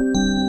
Thank you.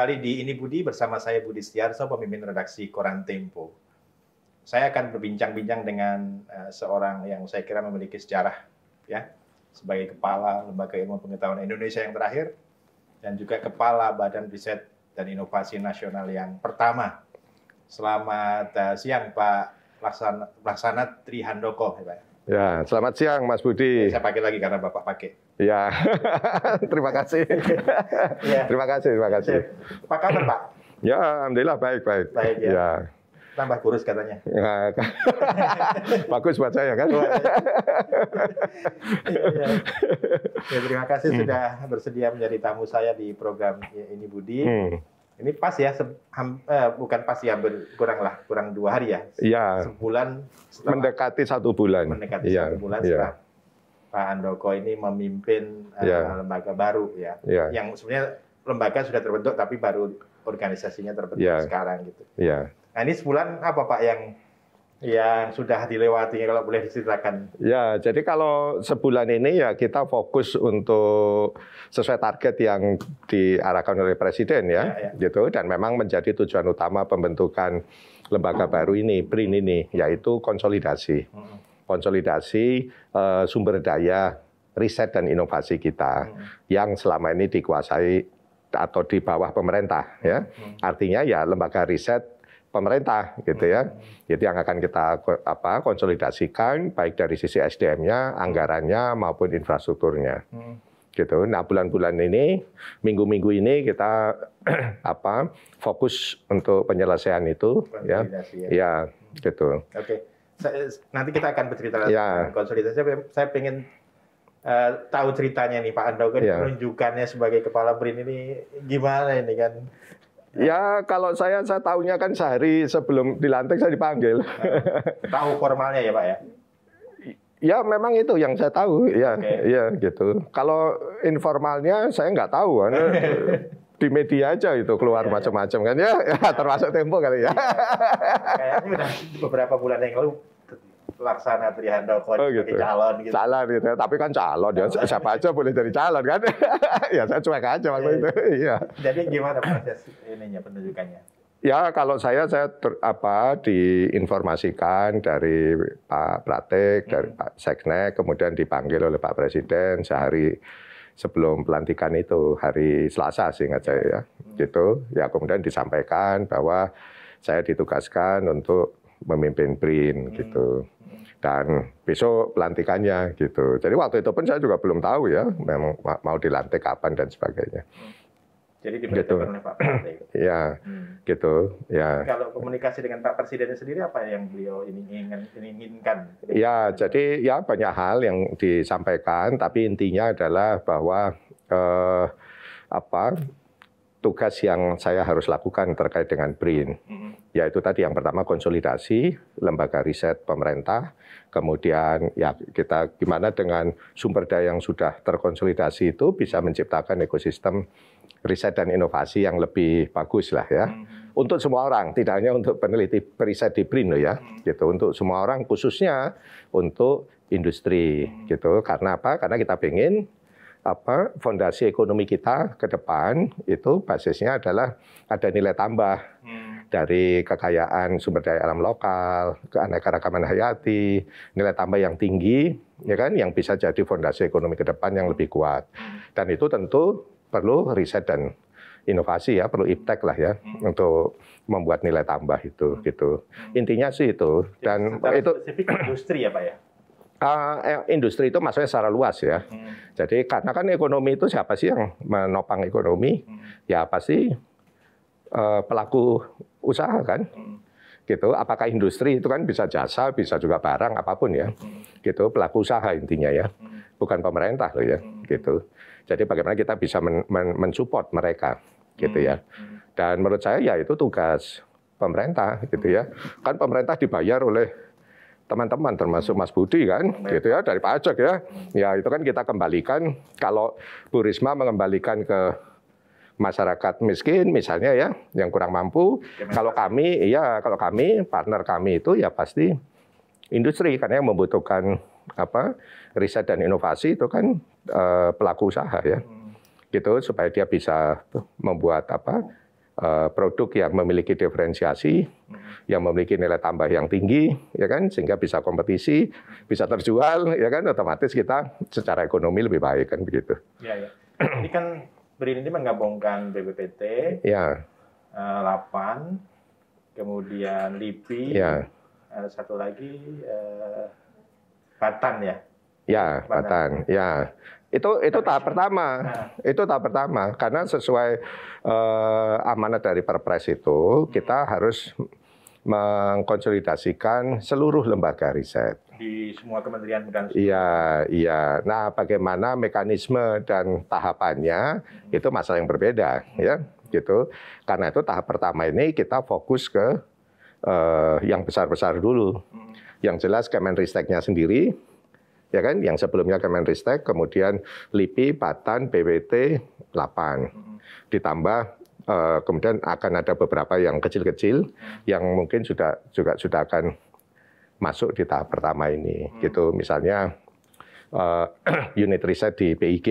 kembali di Ini Budi bersama saya Budi Setiarso, pemimpin redaksi Koran Tempo. Saya akan berbincang-bincang dengan uh, seorang yang saya kira memiliki sejarah, ya, sebagai kepala Lembaga Ilmu Pengetahuan Indonesia yang terakhir dan juga kepala Badan Riset dan Inovasi Nasional yang pertama. Selamat uh, siang Pak Laksana, Trihandoko, ya Ya, selamat siang Mas Budi. Saya pakai lagi karena Bapak pakai. Ya, terima kasih. ya. Terima kasih, terima kasih. Iya. Apa kabar Pak? Ya, alhamdulillah baik, baik. Baik ya. ya. Tambah kurus katanya. Ya, bagus buat saya kan. ya, ya. ya, terima kasih hmm. sudah bersedia menjadi tamu saya di program ini Budi. Hmm. Ini pas ya, ham, eh, bukan pas ya, kurang lah, kurang dua hari ya. Iya. Sebulan. Setelah, mendekati satu bulan. Mendekati ya, satu bulan iya. setelah Pak Andoko ini memimpin yeah. Ya. lembaga baru ya, yeah. yang sebenarnya lembaga sudah terbentuk tapi baru organisasinya terbentuk yeah. sekarang gitu. Ya. Nah ini sebulan apa Pak yang yang sudah dilewati kalau boleh diceritakan? Ya, jadi kalau sebulan ini ya kita fokus untuk sesuai target yang diarahkan oleh presiden ya, ya, ya. gitu dan memang menjadi tujuan utama pembentukan lembaga baru ini, BRIN ini yaitu konsolidasi. Hmm konsolidasi uh, sumber daya riset dan inovasi kita hmm. yang selama ini dikuasai atau di bawah pemerintah ya. Hmm. Artinya ya lembaga riset pemerintah gitu ya. Hmm. Jadi yang akan kita apa konsolidasikan baik dari sisi SDM-nya, anggarannya maupun infrastrukturnya. Hmm. Gitu. Nah, bulan-bulan ini, minggu-minggu ini kita apa fokus untuk penyelesaian itu ya. ya. Ya, gitu. Okay saya, nanti kita akan bercerita ya. konsolidasi. Saya, saya pengen uh, eh, tahu ceritanya nih Pak Andoko, ya. penunjukannya sebagai kepala BRIN ini gimana ini kan? Ya kalau saya saya tahunya kan sehari sebelum dilantik saya dipanggil. Eh, tahu formalnya ya Pak ya? Ya memang itu yang saya tahu ya, okay. ya gitu. Kalau informalnya saya nggak tahu kan. di media aja itu keluar ya, macam-macam ya. kan ya, ya termasuk Tempo kali ya. Kayaknya udah beberapa bulan yang lalu Laksana Trihandoko oh, gitu. calon gitu. Calon gitu. Ya. Tapi kan calon ya siapa aja boleh jadi calon kan. ya saya cuek aja waktu iya. itu. Iya. Jadi gimana proses ininya penunjukannya? Ya kalau saya saya ter, apa diinformasikan dari Pak Pratik, hmm. dari Pak Seknek, kemudian dipanggil oleh Pak Presiden sehari sebelum pelantikan itu hari Selasa sih ingat saya ya. Hmm. Gitu. Ya kemudian disampaikan bahwa saya ditugaskan untuk memimpin BRIN gitu. hmm. gitu dan besok pelantikannya gitu. Jadi waktu itu pun saya juga belum tahu ya, memang mau dilantik kapan dan sebagainya. Jadi gitu. oleh Pak Presiden. Gitu? Iya, hmm. gitu. Ya. Kalau komunikasi dengan Pak Presiden sendiri apa yang beliau ingin inginkan? Ya, jadi ya banyak hal yang disampaikan, tapi intinya adalah bahwa eh, apa tugas yang saya harus lakukan terkait dengan BRIN. Mm-hmm. Yaitu tadi yang pertama konsolidasi lembaga riset pemerintah, kemudian ya kita gimana dengan sumber daya yang sudah terkonsolidasi itu bisa menciptakan ekosistem riset dan inovasi yang lebih bagus lah ya. Mm-hmm. Untuk semua orang, tidak hanya untuk peneliti riset di BRIN loh ya, mm-hmm. gitu. Untuk semua orang khususnya untuk industri gitu. Karena apa? Karena kita ingin apa fondasi ekonomi kita ke depan itu basisnya adalah ada nilai tambah hmm. dari kekayaan sumber daya alam lokal, keanekaragaman hayati, nilai tambah yang tinggi, ya kan, yang bisa jadi fondasi ekonomi ke depan yang lebih kuat. Hmm. Dan itu tentu perlu riset dan inovasi ya, perlu iptek lah ya hmm. untuk membuat nilai tambah itu hmm. gitu. Hmm. Intinya sih itu dan Secara itu spesifik industri ya, Pak ya. Uh, industri itu maksudnya secara luas ya. Hmm. Jadi karena kan ekonomi itu siapa sih yang menopang ekonomi? Hmm. Ya pasti uh, eh, pelaku usaha kan. Hmm. Gitu. Apakah industri itu kan bisa jasa, bisa juga barang apapun ya. Hmm. Gitu pelaku usaha intinya ya. Hmm. Bukan pemerintah loh ya. Hmm. Gitu. Jadi bagaimana kita bisa men men mensupport mereka gitu ya. Hmm. Dan menurut saya ya itu tugas pemerintah gitu ya. Hmm. Kan pemerintah dibayar oleh teman-teman termasuk Mas Budi kan iya. gitu ya dari pajak ya. Ya itu kan kita kembalikan kalau Bu Risma mengembalikan ke masyarakat miskin misalnya ya yang kurang mampu ya, kalau kami ya kalau kami partner kami itu ya pasti industri karena yang membutuhkan apa riset dan inovasi itu kan uh, pelaku usaha ya hmm. gitu supaya dia bisa membuat apa Eh, produk yang memiliki diferensiasi, hmm. yang memiliki nilai tambah yang tinggi, ya kan, sehingga bisa kompetisi, bisa terjual, ya kan, otomatis kita secara ekonomi lebih baik kan begitu. Iya, ya. Ini kan BRIN ini menggabungkan BBPT, ya. Eh, kemudian LIPI, ya. satu lagi uh, Batan ya. Ya, Batang. Ya. Itu itu tahap pertama. Nah. Itu tahap pertama karena sesuai uh, amanat dari Perpres itu hmm. kita harus mengkonsolidasikan seluruh lembaga riset di semua kementerian dan Iya, iya. Nah, bagaimana mekanisme dan tahapannya hmm. itu masalah yang berbeda, hmm. ya, gitu. Karena itu tahap pertama ini kita fokus ke uh, yang besar-besar dulu. Hmm. Yang jelas Kemenristeknya sendiri ya kan yang sebelumnya Kemenristek kemudian LIPI Batan BWT 8 ditambah eh, kemudian akan ada beberapa yang kecil-kecil yang mungkin sudah juga sudah akan masuk di tahap pertama ini hmm. gitu misalnya eh, unit riset di PIG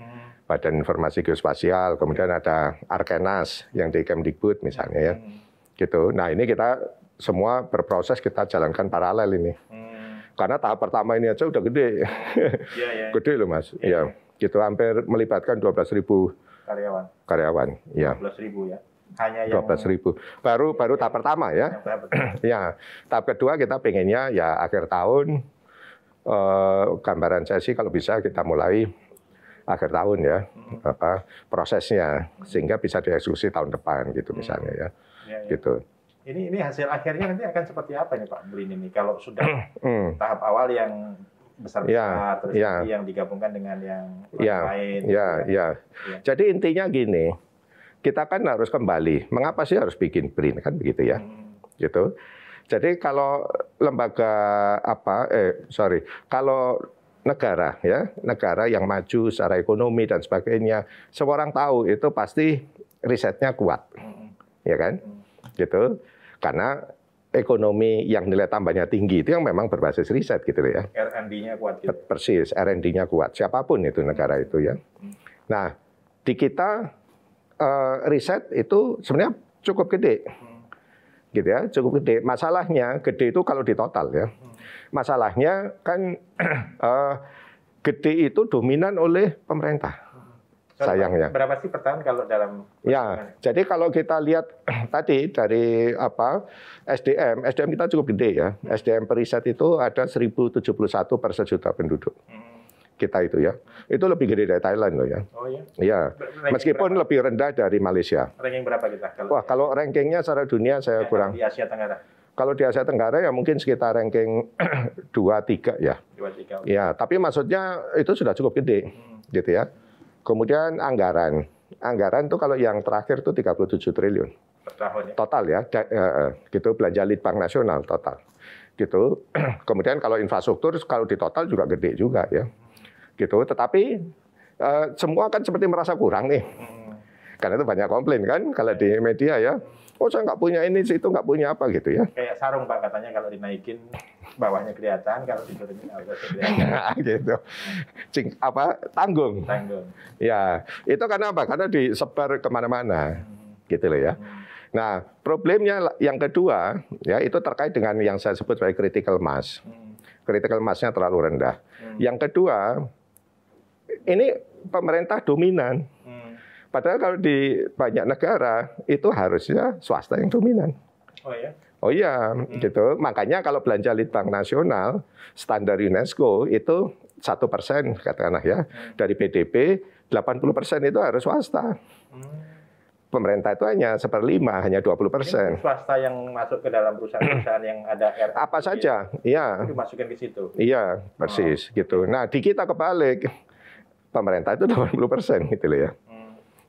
hmm. Badan Informasi Geospasial kemudian ada Arkenas yang di Kemdikbud misalnya ya hmm. gitu nah ini kita semua berproses kita jalankan paralel ini hmm. Karena tahap pertama ini aja udah gede. Ya, ya. gede loh Mas. Yeah. ya. Iya. Iya. Gitu hampir melibatkan 12.000 karyawan. Karyawan, ya. ribu ya. Hanya yang 12.000. Baru ya, baru tahap ya. pertama ya. ya. Tahap kedua kita pengennya ya akhir tahun eh, gambaran saya sih kalau bisa kita mulai akhir tahun ya hmm. apa prosesnya sehingga bisa dieksekusi tahun depan gitu misalnya ya, ya, ya. gitu ini ini hasil akhirnya nanti akan seperti apa nih Pak Blin ini kalau sudah hmm. tahap awal yang besar-besar ya, terus ya. yang digabungkan dengan yang ya, lain. Ya, gitu kan? ya. ya. Jadi intinya gini, kita kan harus kembali. Mengapa sih harus bikin BRIN kan begitu ya? Hmm. Gitu. Jadi kalau lembaga apa eh sorry, kalau negara ya, negara yang maju secara ekonomi dan sebagainya, seorang tahu itu pasti risetnya kuat. Hmm. Ya kan? Hmm. Gitu karena ekonomi yang nilai tambahnya tinggi itu yang memang berbasis riset gitu ya. R&D-nya kuat gitu. Persis, R&D-nya kuat. Siapapun itu negara itu ya. Nah, di kita eh, riset itu sebenarnya cukup gede. Gitu ya, cukup gede. Masalahnya gede itu kalau di total ya. Masalahnya kan eh, gede itu dominan oleh pemerintah sayangnya. Berapa sih per kalau dalam? Ya, jadi kalau kita lihat tadi dari apa SDM, SDM kita cukup gede ya. SDM periset itu ada 1071 per sejuta penduduk. Hmm. kita itu ya. Itu lebih gede dari Thailand loh ya. Oh ya? iya. ya Meskipun berapa? lebih rendah dari Malaysia. Ranking berapa kita kalau Wah, kalau rankingnya secara dunia saya ya, kurang. Di Asia Tenggara. Kalau di Asia Tenggara ya mungkin sekitar ranking 2 3 ya. 2 3. ya tapi maksudnya itu sudah cukup gede. Hmm. Gitu ya. Kemudian anggaran. Anggaran itu kalau yang terakhir itu 37 triliun. Total ya, da, e, gitu belanja Litbang Nasional total. Gitu. Kemudian kalau infrastruktur kalau di total juga gede juga ya. Gitu, tetapi e, semua kan seperti merasa kurang nih. Hmm. Karena itu banyak komplain kan kalau di media ya oh saya nggak punya ini itu nggak punya apa gitu ya kayak sarung pak katanya kalau dinaikin bawahnya kelihatan kalau diturunin agak ah, kelihatan gitu Cing, apa tanggung tanggung ya itu karena apa karena disebar kemana-mana hmm. gitu loh ya hmm. Nah, problemnya yang kedua ya itu terkait dengan yang saya sebut sebagai critical mass. Hmm. Critical massnya terlalu rendah. Hmm. Yang kedua, ini pemerintah dominan. Padahal kalau di banyak negara itu harusnya swasta yang dominan. Oh ya. Oh iya, hmm. gitu. Makanya kalau belanja litbang nasional standar UNESCO itu satu persen katakanlah ya hmm. dari PDB 80 persen itu harus swasta. Hmm. Pemerintah itu hanya seperlima, hanya 20 persen. Swasta yang masuk ke dalam perusahaan-perusahaan yang ada R apa gitu ya? saja, iya. Itu masukin ke situ. Iya, persis oh. gitu. Nah di kita kebalik, pemerintah itu 80 persen gitu loh ya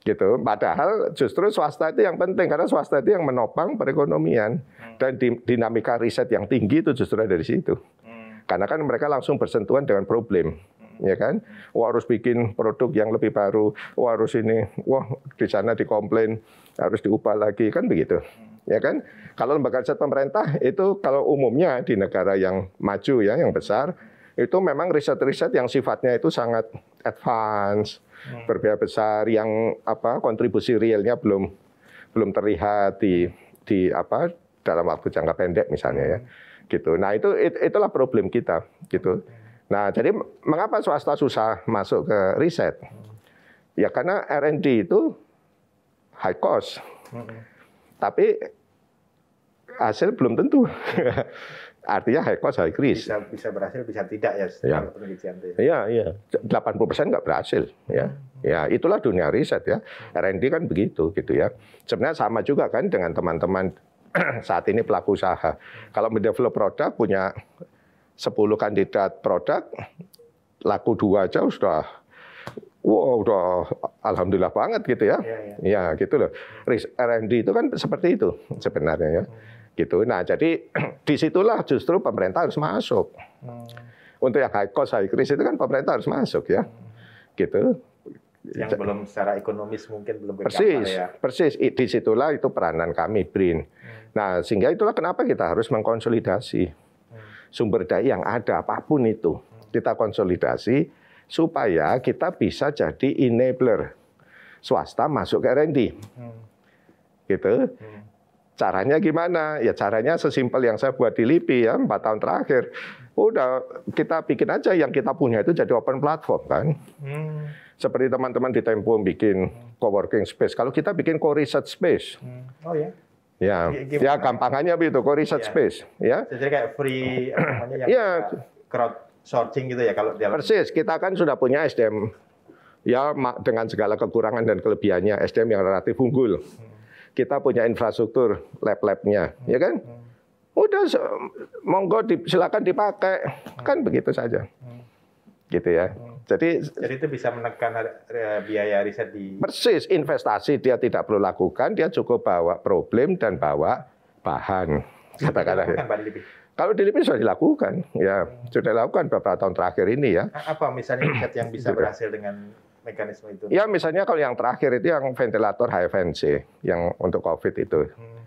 gitu. Padahal justru swasta itu yang penting karena swasta itu yang menopang perekonomian hmm. dan dinamika riset yang tinggi itu justru dari situ. Hmm. Karena kan mereka langsung bersentuhan dengan problem, hmm. ya kan? Wah harus bikin produk yang lebih baru, wah harus ini, wah di sana dikomplain, harus diubah lagi, kan begitu. Ya kan? Kalau lembaga riset pemerintah itu kalau umumnya di negara yang maju ya, yang besar, itu memang riset-riset yang sifatnya itu sangat advance, hmm. berbeda besar yang apa kontribusi realnya belum belum terlihat di di apa dalam waktu jangka pendek misalnya ya hmm. gitu. Nah itu it, itulah problem kita gitu. Hmm. Nah jadi mengapa swasta susah masuk ke riset? Hmm. Ya karena R&D itu high cost, tapi hasil belum tentu. artinya high cost high risk. Bisa, bisa berhasil bisa tidak ya secara ya. penelitian itu. Ya. Iya, iya. 80% nggak berhasil ya. Ya, itulah dunia riset ya. R&D kan begitu gitu ya. Sebenarnya sama juga kan dengan teman-teman saat ini pelaku usaha. Kalau mendevelop produk punya 10 kandidat produk laku dua aja sudah wow udah alhamdulillah banget gitu ya. Ya, ya. ya gitu loh. R&D itu kan seperti itu sebenarnya ya. Hmm gitu. Nah jadi disitulah justru pemerintah harus masuk. Hmm. Untuk yang high cost, high risk itu kan pemerintah harus masuk ya, hmm. gitu. Yang jadi, belum secara ekonomis mungkin belum persis, ya. Persis, disitulah itu peranan kami BRIN. Hmm. Nah sehingga itulah kenapa kita harus mengkonsolidasi hmm. sumber daya yang ada apapun itu hmm. kita konsolidasi supaya kita bisa jadi enabler swasta masuk ke R&D. Hmm. Gitu. Hmm. Caranya gimana? Ya caranya sesimpel yang saya buat di LIPI ya, 4 tahun terakhir. Udah kita bikin aja yang kita punya itu jadi open platform kan. Hmm. Seperti teman-teman di Tempo bikin co-working space. Kalau kita bikin co-research space. Hmm. Oh ya. Ya, ya gampangannya begitu, co-research ya. space. Ya. Jadi kayak free, namanya yang ya. crowd sourcing gitu ya kalau dalam... Persis, kita kan sudah punya SDM ya dengan segala kekurangan dan kelebihannya SDM yang relatif unggul. Hmm kita punya infrastruktur lab-labnya, ya kan? Hmm. Udah monggo di, silakan dipakai, hmm. kan begitu saja, hmm. gitu ya. Jadi, Jadi itu bisa menekan eh, biaya riset di persis investasi dia tidak perlu lakukan, dia cukup bawa problem dan bawa bahan katakanlah. Kalau di Lipi sudah dilakukan, ya sudah dilakukan beberapa tahun terakhir ini ya. Apa misalnya riset yang bisa berhasil dengan mekanisme itu? Ya misalnya kalau yang terakhir itu yang ventilator high sih yang untuk COVID itu. Hmm.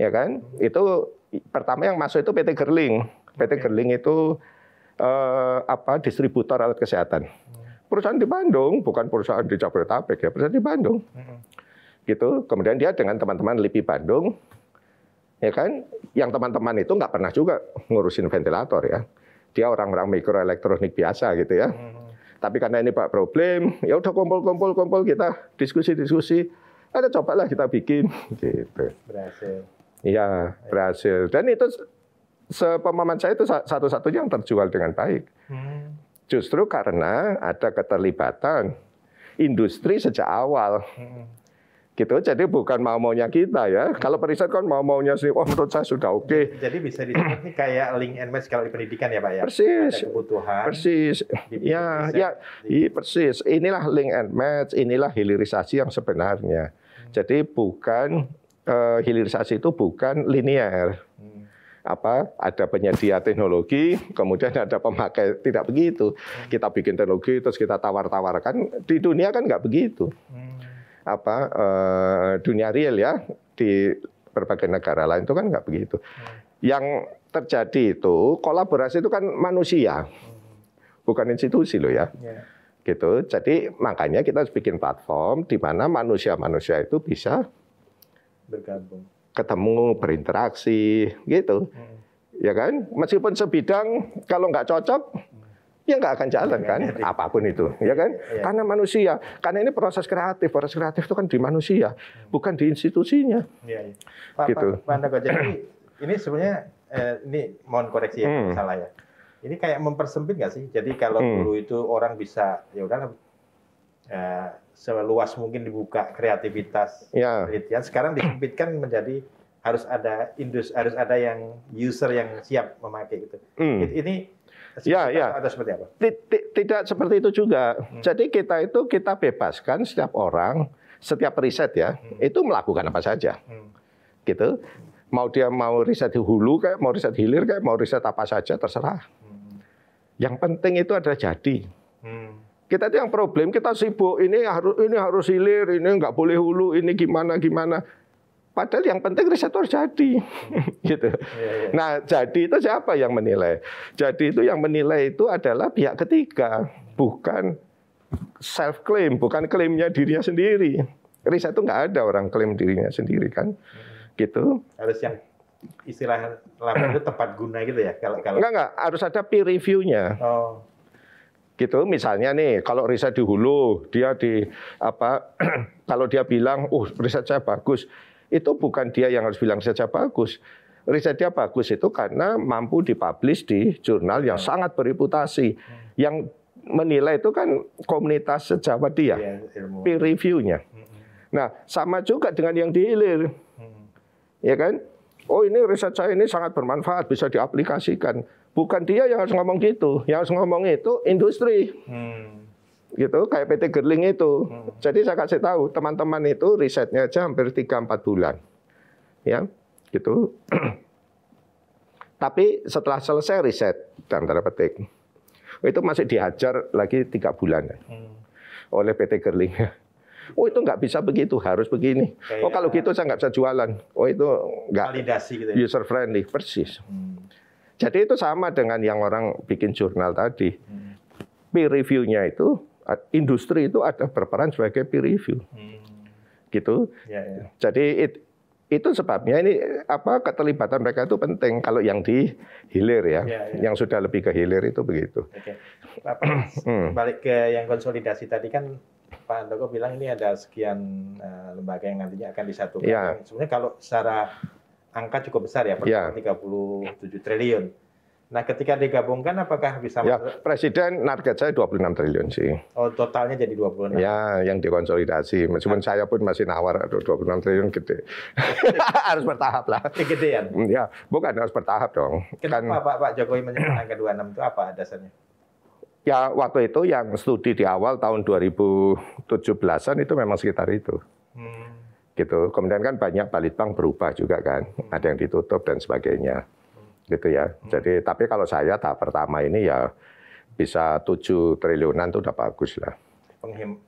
Ya kan? Hmm. Itu pertama yang masuk itu PT Gerling. PT Gerling itu eh, apa distributor alat kesehatan. Hmm. Perusahaan di Bandung, bukan perusahaan di Jabodetabek ya, perusahaan di Bandung. Hmm. Gitu. Kemudian dia dengan teman-teman LIPI Bandung ya kan? Yang teman-teman itu nggak pernah juga ngurusin ventilator ya. Dia orang-orang mikroelektronik biasa gitu ya. Hmm tapi karena ini pak problem, ya udah kumpul-kumpul kumpul kita diskusi-diskusi. Ada cobalah kita bikin gitu. Berhasil. Iya, berhasil. Dan itu sepemahaman saya itu satu-satunya yang terjual dengan baik. Hmm. Justru karena ada keterlibatan industri sejak awal. Hmm gitu. Jadi bukan mau maunya kita ya. Hmm. Kalau periset kan mau maunya sih, oh menurut saya sudah oke. Okay. Jadi bisa disebut nih kayak link and match kalau pendidikan ya pak ya. Persis. Ada kebutuhan. Persis. Ya, ya, di... persis. Inilah link and match, inilah hilirisasi yang sebenarnya. Hmm. Jadi bukan uh, hilirisasi itu bukan linear. Hmm apa ada penyedia teknologi kemudian ada pemakai tidak begitu hmm. kita bikin teknologi terus kita tawar-tawarkan di dunia kan nggak begitu hmm apa uh, dunia real ya di berbagai negara lain itu kan nggak begitu. Hmm. Yang terjadi itu kolaborasi itu kan manusia, hmm. bukan institusi loh ya. ya. Gitu. Jadi makanya kita harus bikin platform di mana manusia-manusia itu bisa bergabung, ketemu, berinteraksi, gitu. Hmm. Ya kan? Meskipun sebidang, kalau nggak cocok, ya nggak akan jalan kan, iya, iya. apapun itu, ya kan? Iya. Karena manusia, karena ini proses kreatif, proses kreatif itu kan di manusia, bukan di institusinya. Ya, Pak, gitu. Pak, Pak jadi ini sebenarnya eh, ini mohon koreksi ya hmm. salah ya. Ini kayak mempersempit nggak sih? Jadi kalau hmm. dulu itu orang bisa ya udah eh, seluas mungkin dibuka kreativitas ya. penelitian, sekarang disempitkan menjadi harus ada industri harus ada yang user yang siap memakai gitu. Hmm. Ini Ya, ya. Atau seperti apa? Tidak seperti itu juga. Hmm. Jadi kita itu kita bebaskan setiap orang, setiap riset ya, hmm. itu melakukan apa saja. Hmm. Gitu. Mau dia mau riset di hulu kayak mau riset hilir kayak mau riset apa saja terserah. Hmm. Yang penting itu adalah jadi. Hmm. Kita itu yang problem, kita sibuk ini harus ini harus hilir, ini nggak boleh hulu, ini gimana gimana. Padahal yang penting riset itu harus jadi. Hmm. gitu. Iya, iya. Nah, jadi itu siapa yang menilai? Jadi itu yang menilai itu adalah pihak ketiga, bukan self claim, bukan klaimnya dirinya sendiri. Riset itu nggak ada orang klaim dirinya sendiri kan. Hmm. Gitu. Harus yang istilah lama itu tepat guna gitu ya kalau kalau nggak enggak harus ada peer reviewnya. Oh gitu misalnya nih kalau riset di hulu dia di apa kalau dia bilang uh riset saya bagus itu bukan dia yang harus bilang saja bagus. Riset dia bagus itu karena mampu dipublish di jurnal yang sangat bereputasi. Yang menilai itu kan komunitas sejawat dia, iya, peer reviewnya. Nah, sama juga dengan yang dihilir. Ya kan? Oh ini riset saya ini sangat bermanfaat, bisa diaplikasikan. Bukan dia yang harus ngomong gitu, yang harus ngomong itu industri. Hmm gitu kayak PT Gerling itu. Hmm. Jadi saya kasih tahu teman-teman itu risetnya aja hampir 3 4 bulan. Ya, gitu. Tapi setelah selesai riset dan tanda petik itu masih dihajar lagi tiga bulan hmm. oleh PT Gerling. Oh itu nggak bisa begitu, harus begini. Kayak oh kalau gitu saya nggak bisa jualan. Oh itu nggak gitu ya? user friendly persis. Hmm. Jadi itu sama dengan yang orang bikin jurnal tadi. Hmm. Peer reviewnya itu industri itu ada berperan sebagai peer review. Hmm. Gitu. Ya, ya. Jadi it, itu sebabnya ini apa keterlibatan mereka itu penting kalau yang di hilir ya, ya, ya. yang sudah lebih ke hilir itu begitu. Oke. Hmm. Balik ke yang konsolidasi tadi kan Pak Andoko bilang ini ada sekian eh, lembaga yang nantinya akan disatukan. Ya. Sebenarnya kalau secara angka cukup besar ya, ya. per ya. 37 triliun. Nah, ketika digabungkan apakah bisa Ya, presiden target saya 26 triliun sih. Oh, totalnya jadi 26. Ya, yang dikonsolidasi. Meskipun ah. saya pun masih nawar 26 triliun gede. harus bertahap lah. Kegedean. Hmm, ya, bukan harus bertahap dong. Kenapa kan, Pak Pak Jokowi menyebut angka 26 itu apa dasarnya? Ya, waktu itu yang studi di awal tahun 2017-an itu memang sekitar itu. Hmm. Gitu. Kemudian kan banyak Balitbang berubah juga kan. Hmm. Ada yang ditutup dan sebagainya gitu ya. Jadi tapi kalau saya tahap pertama ini ya bisa 7 triliunan itu udah bagus lah.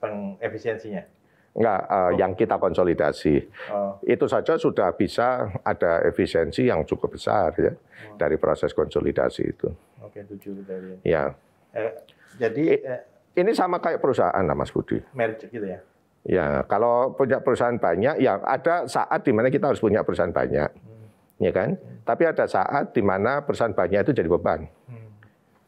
Pengefisiensinya? peng Enggak, uh, oh. yang kita konsolidasi. Oh. Itu saja sudah bisa ada efisiensi yang cukup besar ya oh. dari proses konsolidasi itu. Oke, tujuh triliun. Ya. Eh, jadi eh, ini sama kayak perusahaan lah Mas Budi. Merge gitu ya. Ya, kalau punya perusahaan banyak, ya ada saat di mana kita harus punya perusahaan banyak ya kan? Tapi ada saat di mana perusahaan banyak itu jadi beban. Hmm.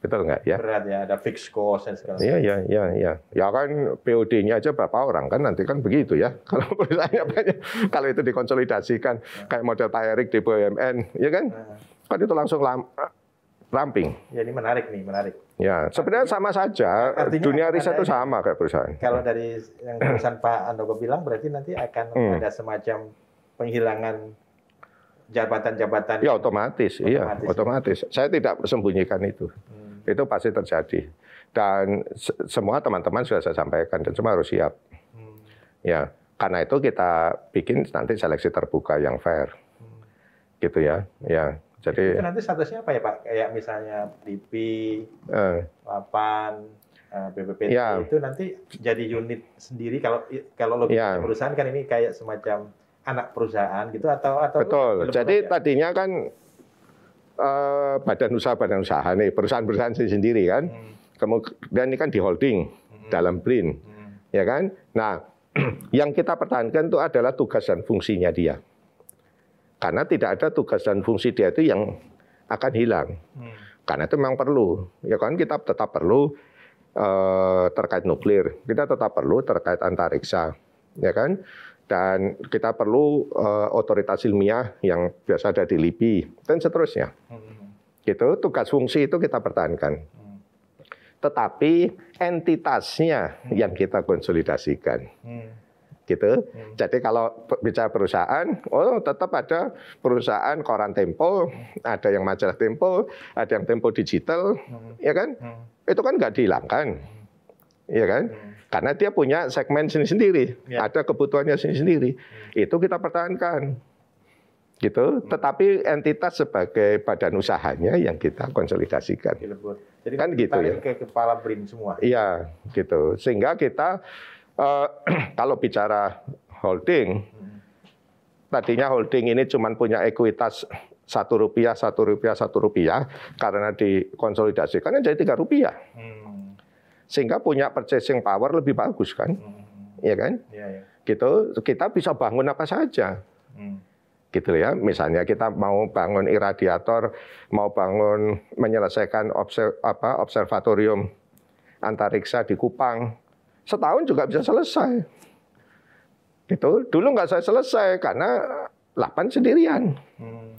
Betul nggak ya? Berat ya, ada fixed cost dan segala Iya, iya, iya, iya. Ya. ya kan POD-nya aja berapa orang kan nanti kan begitu ya. Kalau perusahaannya banyak, kalau itu dikonsolidasikan Ya. kayak model Pak Erick di BUMN, ya kan? Ya. Kan itu langsung lam ramping. Ya ini menarik nih, menarik. Ya, sebenarnya sama saja. Artinya Dunia riset itu sama kayak perusahaan. Kalau dari yang perusahaan Pak Andoko bilang berarti nanti akan hmm. ada semacam penghilangan jabatan-jabatan. Ya otomatis, iya, otomatis, iya otomatis. Saya tidak sembunyikan itu. Hmm. Itu pasti terjadi. Dan se semua teman-teman sudah saya sampaikan dan semua harus siap. Hmm. Ya, karena itu kita bikin nanti seleksi terbuka yang fair. Hmm. Gitu ya. Ya. Jadi itu nanti statusnya apa ya Pak? Kayak misalnya DP, eh. Lapan, eh, BPPT ya. itu nanti jadi unit sendiri kalau kalau logika ya. perusahaan kan ini kayak semacam anak perusahaan gitu atau atau betul. Jadi ya? tadinya kan uh, badan usaha badan usaha nih perusahaan-perusahaan sendiri kan, hmm. kemudian ini kan di holding hmm. dalam BRIN, hmm. ya kan. Nah, yang kita pertahankan itu adalah tugas dan fungsinya dia, karena tidak ada tugas dan fungsi dia itu yang akan hilang, hmm. karena itu memang perlu, ya kan kita tetap perlu uh, terkait nuklir, kita tetap perlu terkait antariksa, ya kan dan kita perlu uh, otoritas ilmiah yang biasa ada di LIPI dan seterusnya. Hmm. Gitu, tugas fungsi itu kita pertahankan. Hmm. Tetapi entitasnya hmm. yang kita konsolidasikan. Gitu. Jadi kalau bicara perusahaan, oh tetap ada perusahaan koran Tempo, ada yang majalah Tempo, ada yang Tempo digital, ya kan? Itu kan nggak dihilangkan ya kan? Hmm. Karena dia punya segmen sendiri-sendiri, ya. ada kebutuhannya sendiri-sendiri. Hmm. Itu kita pertahankan. Gitu. Hmm. Tetapi entitas sebagai badan usahanya yang kita konsolidasikan. Jadi kan gitu ya. Ke kepala BRIN semua. Iya, gitu. Sehingga kita uh, kalau bicara holding hmm. tadinya holding ini cuma punya ekuitas satu rupiah, satu rupiah, satu rupiah, karena dikonsolidasikan kan jadi tiga rupiah. Hmm sehingga punya purchasing power lebih bagus kan, hmm. ya kan? Ya, ya. Gitu kita bisa bangun apa saja. Hmm. Gitu ya, misalnya kita mau bangun iradiator, mau bangun menyelesaikan apa, observatorium antariksa di Kupang, setahun juga bisa selesai. Gitu, dulu nggak saya selesai karena lapan sendirian. Hmm.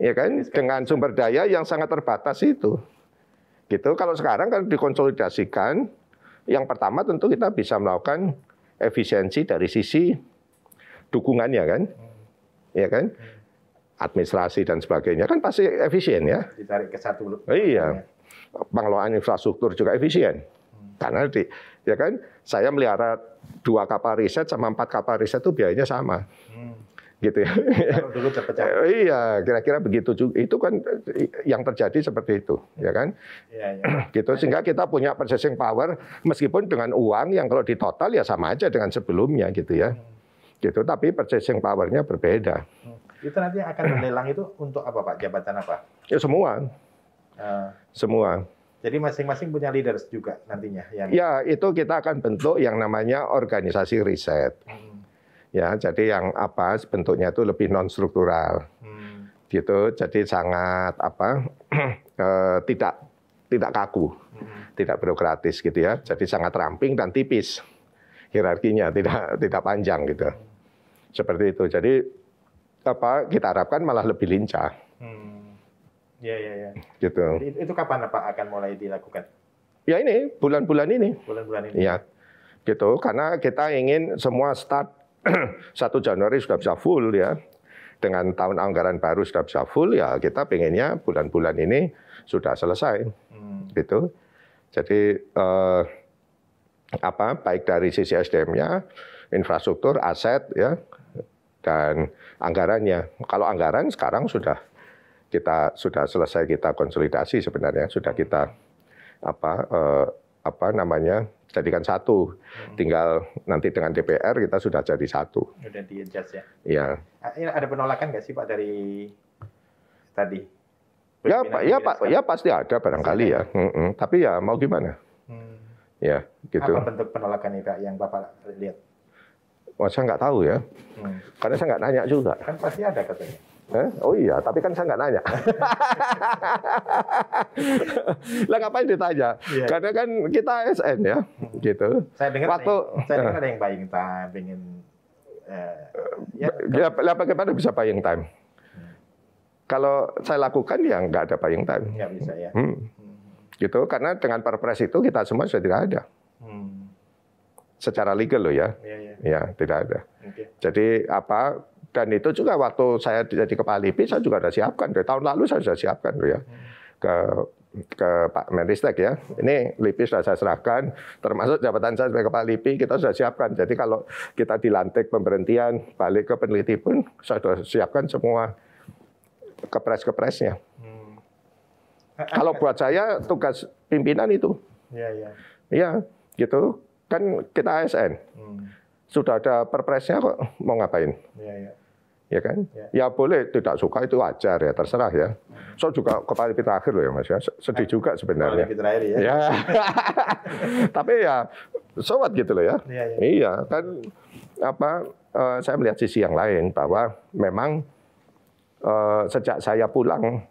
Ya kan, dengan sumber daya yang sangat terbatas itu. Gitu. Kalau sekarang kan dikonsolidasikan, yang pertama tentu kita bisa melakukan efisiensi dari sisi dukungannya kan, hmm. ya kan, hmm. administrasi dan sebagainya kan pasti efisien ya. Ditarik ke satu. Oh iya, pengelolaan infrastruktur juga efisien. Hmm. Karena di, ya kan, saya melihara dua kapal riset sama empat kapal riset itu biayanya sama gitu ya. dulu terpecah. iya, kira-kira begitu juga. Itu kan yang terjadi seperti itu, ya kan? Iya, iya. gitu sehingga kan kita punya purchasing power meskipun dengan uang yang kalau di total ya sama aja dengan sebelumnya gitu ya. Hmm. Gitu, tapi purchasing powernya berbeda. Hmm. Itu nanti akan melelang itu untuk apa Pak? Jabatan apa? Ya semua. Uh. Semua. Jadi masing-masing punya leaders juga nantinya. Yang... Ya, itu kita akan bentuk yang namanya organisasi riset. Hmm ya jadi yang apa bentuknya itu lebih non struktural hmm. gitu jadi sangat apa eh, tidak tidak kaku hmm. tidak birokratis gitu ya jadi sangat ramping dan tipis hierarkinya tidak tidak panjang gitu seperti itu jadi apa kita harapkan malah lebih lincah hmm. ya ya ya gitu jadi, itu kapan pak akan mulai dilakukan ya ini bulan-bulan ini bulan-bulan ini ya gitu karena kita ingin semua start 1 Januari sudah bisa full ya. Dengan tahun anggaran baru sudah bisa full ya kita pengennya bulan-bulan ini sudah selesai. Hmm. Gitu. Jadi eh, apa baik dari sisi SDM-nya, infrastruktur, aset ya dan anggarannya. Kalau anggaran sekarang sudah kita sudah selesai kita konsolidasi sebenarnya sudah kita apa eh, apa namanya jadikan satu. Hmm. Tinggal nanti dengan DPR kita sudah jadi satu. Sudah di adjust ya. Iya. Ah, ada penolakan nggak sih Pak dari tadi? Ya, Pak, ya, Pak, ya pasti ada barangkali ya. Mm -mm. Tapi ya mau gimana? Hmm. Ya, gitu. Apa bentuk penolakan itu yang Bapak lihat? Wah, saya nggak tahu ya. Hmm. Karena saya nggak nanya juga. Kan pasti ada katanya. Eh? Oh iya, tapi kan saya nggak nanya. lah ngapain ditanya? Iya. Karena kan kita SN ya, gitu. Saya dengar, Waktu, ada, saya dengar eh. ada yang buying time, pengen. Eh, ya, ya, bagaimana bisa buying time? Hmm. Kalau saya lakukan ya nggak ada buying time. Nggak bisa ya. Hmm. Gitu, karena dengan perpres itu kita semua sudah tidak ada. Hmm. Secara legal loh ya. Ya, ya. ya tidak ada. Okay. Jadi apa dan itu juga waktu saya jadi kepala LIPI, saya juga sudah siapkan. Dari tahun lalu saya sudah siapkan tuh ya ke ke Pak Menristek ya. Ini LIPI sudah saya serahkan, termasuk jabatan saya sebagai Kepala LIPI kita sudah siapkan. Jadi kalau kita dilantik pemberhentian, balik ke peneliti pun saya sudah siapkan semua kepres-kepresnya. Hmm. Kalau buat saya tugas pimpinan itu. ya ya ya gitu. Kan kita ASN. Hmm. Sudah ada perpresnya kok mau ngapain? ya ya ya kan? Ya. ya boleh tidak suka itu wajar ya, terserah ya. So juga kepala kita akhir loh ya Mas ya. Sedih juga sebenarnya. terakhir ya. ya. Tapi ya sobat gitu loh ya. ya, ya. Iya, kan apa eh, saya melihat sisi yang lain bahwa memang eh, sejak saya pulang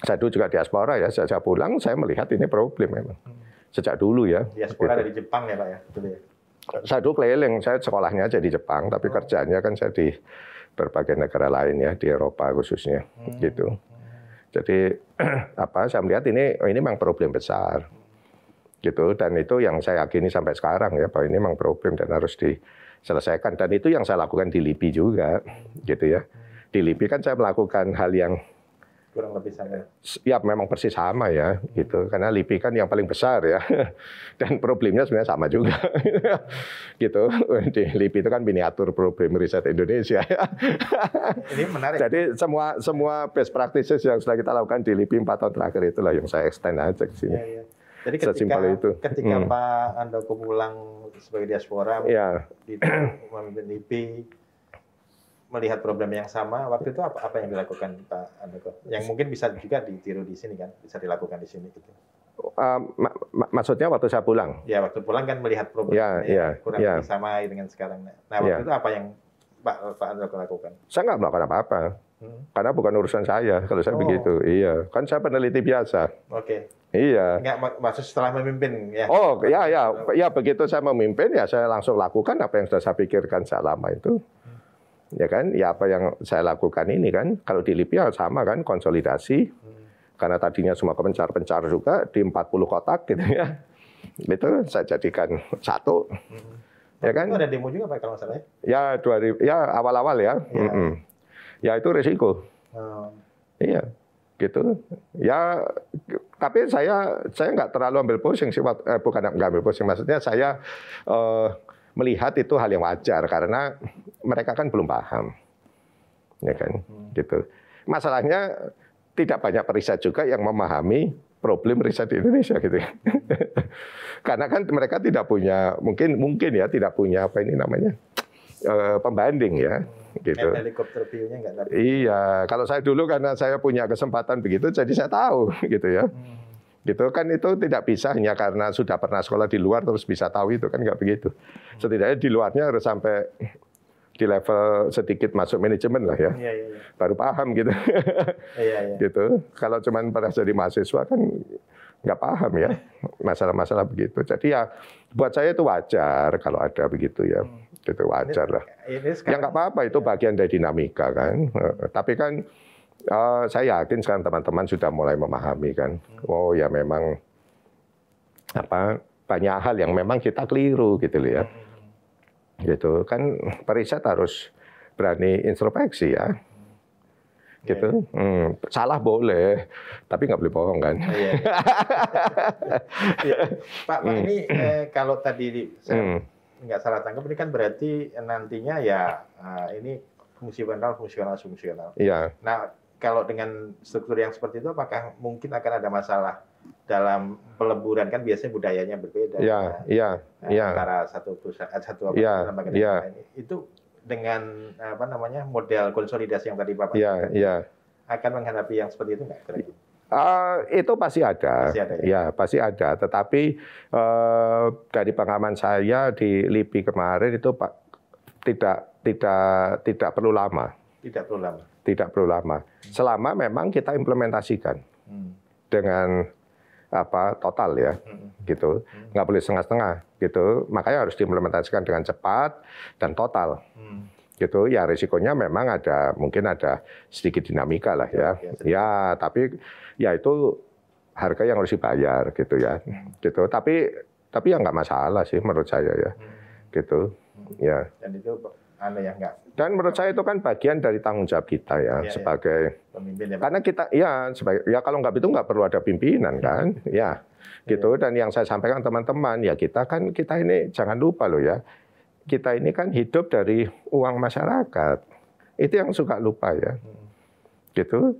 saya dulu juga diaspora ya, sejak saya pulang saya melihat ini problem memang. Sejak dulu ya. Diaspora gitu. dari Jepang ya Pak ya? ya. Saya dulu keliling, saya sekolahnya aja di Jepang, tapi oh. kerjanya kan saya di berbagai negara lain ya di Eropa khususnya hmm. gitu. Jadi apa saya melihat ini ini memang problem besar gitu dan itu yang saya yakini sampai sekarang ya bahwa ini memang problem dan harus diselesaikan dan itu yang saya lakukan di LIPI juga gitu ya di LIPI kan saya melakukan hal yang kurang lebih sama. Ya memang persis sama ya hmm. gitu karena LIPI kan yang paling besar ya dan problemnya sebenarnya sama juga gitu di LIPI itu kan miniatur problem riset Indonesia ya. Ini menarik. Jadi semua semua best practices yang sudah kita lakukan di LIPI 4 tahun terakhir itulah yang saya extend aja ke sini. Ya, ya. Jadi ketika itu. ketika hmm. Pak Andoko pulang sebagai diaspora ya. di memimpin LIPI melihat problem yang sama waktu itu apa apa yang dilakukan Pak Andoko? Yang mungkin bisa juga ditiru di sini kan, bisa dilakukan di sini gitu. Uh, ah, mak mak maksudnya waktu saya pulang? Ya waktu pulang kan melihat problem ya, ya, ya, kurang ya. sama dengan sekarang. Nah, nah waktu ya. itu apa yang Pak Pak Andoko lakukan? Saya nggak melakukan apa-apa. Hmm. Karena bukan urusan saya kalau saya oh. begitu. Iya, kan saya peneliti biasa. Oke. Okay. Iya. Enggak mak maksud setelah memimpin ya. Oh, ya ya. Ya begitu saya memimpin ya saya langsung lakukan apa yang sudah saya pikirkan selama itu. Hmm ya kan? Ya apa yang saya lakukan ini kan, kalau di Libya sama kan, konsolidasi, karena tadinya semua kepencar-pencar juga di 40 kotak gitu ya. Itu saya jadikan satu. Hmm. Ya kan? Itu ada demo juga Pak kalau masalahnya? Ya, dua ribu, ya awal-awal ya. Ya. Mm -mm. ya itu resiko, Hmm. Iya, gitu. Ya, tapi saya saya nggak terlalu ambil pusing sih, eh, bukan nggak ambil pusing, maksudnya saya eh, melihat itu hal yang wajar karena mereka kan belum paham. Ya kan? Hmm. Gitu. Masalahnya tidak banyak periset juga yang memahami problem riset di Indonesia gitu ya. Karena kan mereka tidak punya mungkin mungkin ya tidak punya apa ini namanya e, pembanding ya hmm. gitu. Helikopter view-nya enggak Iya, kalau saya dulu karena saya punya kesempatan begitu jadi saya tahu gitu ya. Hmm. Gitu kan itu tidak bisa hanya karena sudah pernah sekolah di luar terus bisa tahu itu kan nggak begitu. Setidaknya di luarnya harus sampai di level sedikit masuk manajemen lah ya, ya, ya, ya. baru paham gitu. Ya, ya. gitu. Kalau cuman pernah jadi mahasiswa kan nggak paham ya masalah-masalah begitu. Jadi ya buat saya itu wajar kalau ada begitu ya, hmm. itu wajar lah. Ini, ini sekarang, ya nggak apa-apa itu iya. bagian dari dinamika kan. Tapi kan uh, saya yakin sekarang teman-teman sudah mulai memahami kan. Oh ya memang apa banyak hal yang memang kita keliru gitu loh ya. Gitu kan periset harus berani introspeksi ya. Gitu. Iya. Hmm, salah boleh, tapi nggak boleh bohong kan. Iya. iya. Pak, Pak hmm. ini eh, kalau tadi saya mm. nggak salah tangkap ini kan berarti nantinya ya eh, ini fungsional fungsional, fungsional. Iya. Nah, kalau dengan struktur yang seperti itu apakah mungkin akan ada masalah dalam peleburan kan biasanya budayanya berbeda ya, ya, ya, ya. antara satu perusahaan eh, satu apa ya, lembaga ya. itu dengan apa namanya model konsolidasi yang tadi bapak ya, katakan, ya. akan menghadapi yang seperti itu nggak Uh, itu pasti ada, pasti ada ya? ya pasti ada. Tetapi uh, dari pengalaman saya di LIPI kemarin itu pak tidak tidak tidak perlu lama. Tidak perlu lama tidak perlu lama. Selama memang kita implementasikan hmm. dengan apa total ya, hmm. gitu. Hmm. Nggak boleh setengah-setengah gitu. Makanya harus diimplementasikan dengan cepat dan total. Gitu ya risikonya memang ada mungkin ada sedikit dinamika lah ya. Iya, ya, tapi ya itu harga yang harus dibayar gitu ya. Gitu. Tapi tapi ya nggak masalah sih menurut saya ya. Gitu. Ya. Dan itu aneh ya enggak. Dan menurut saya itu kan bagian dari tanggung jawab kita ya, ya sebagai ya. pemimpin. Ya, karena kita ya sebagai ya kalau nggak itu nggak perlu ada pimpinan kan, ya iya, gitu. Iya. Dan yang saya sampaikan teman-teman ya kita kan kita ini jangan lupa loh ya, kita ini kan hidup dari uang masyarakat. Itu yang suka lupa ya, hmm. gitu.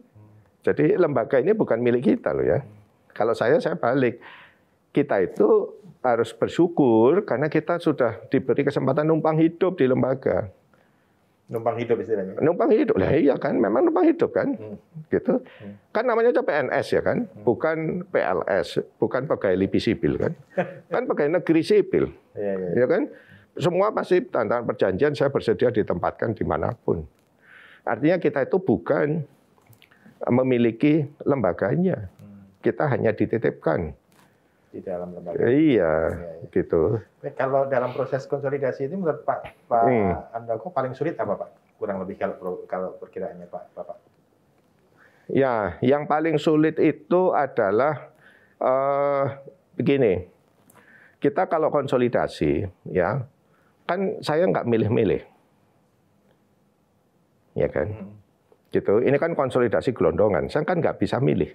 Jadi lembaga ini bukan milik kita loh ya. Hmm. Kalau saya saya balik kita itu harus bersyukur karena kita sudah diberi kesempatan numpang hidup di lembaga. Numpang hidup istilahnya. Numpang hidup lah iya kan, memang numpang hidup kan, hmm. gitu. Hmm. Kan namanya itu PNS ya kan, hmm. bukan PLS, bukan pegawai lipi sipil kan, kan pegawai negeri sipil, ya, ya. ya kan. Semua pasti tantangan perjanjian saya bersedia ditempatkan dimanapun. Artinya kita itu bukan memiliki lembaganya, hmm. kita hanya dititipkan di dalam lembaga. Iya, ya, ya. gitu. Kalau dalam proses konsolidasi ini menurut Pak Pak hmm. Andoko paling sulit apa Pak? Kurang lebih kalau kalau perkiraannya Pak Bapak. Ya, yang paling sulit itu adalah uh, eh, begini. Kita kalau konsolidasi, ya kan saya nggak milih-milih, ya kan? Hmm. Gitu. Ini kan konsolidasi gelondongan. Saya kan nggak bisa milih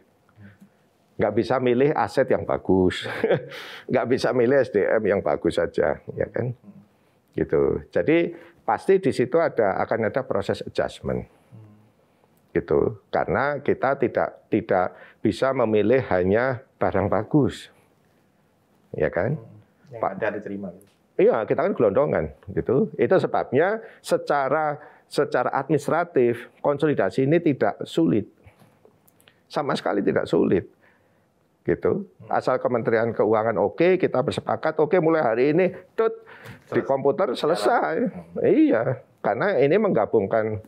nggak bisa milih aset yang bagus, nggak bisa milih SDM yang bagus saja, ya kan? Gitu. Jadi pasti di situ ada akan ada proses adjustment, gitu. Karena kita tidak tidak bisa memilih hanya barang bagus, ya kan? Yang Pak ada diterima. Iya, kita kan gelondongan, gitu. Itu sebabnya secara secara administratif konsolidasi ini tidak sulit, sama sekali tidak sulit gitu. Hmm. Asal Kementerian Keuangan oke, okay, kita bersepakat oke okay, mulai hari ini tut di komputer selesai. Hmm. Iya, karena ini menggabungkan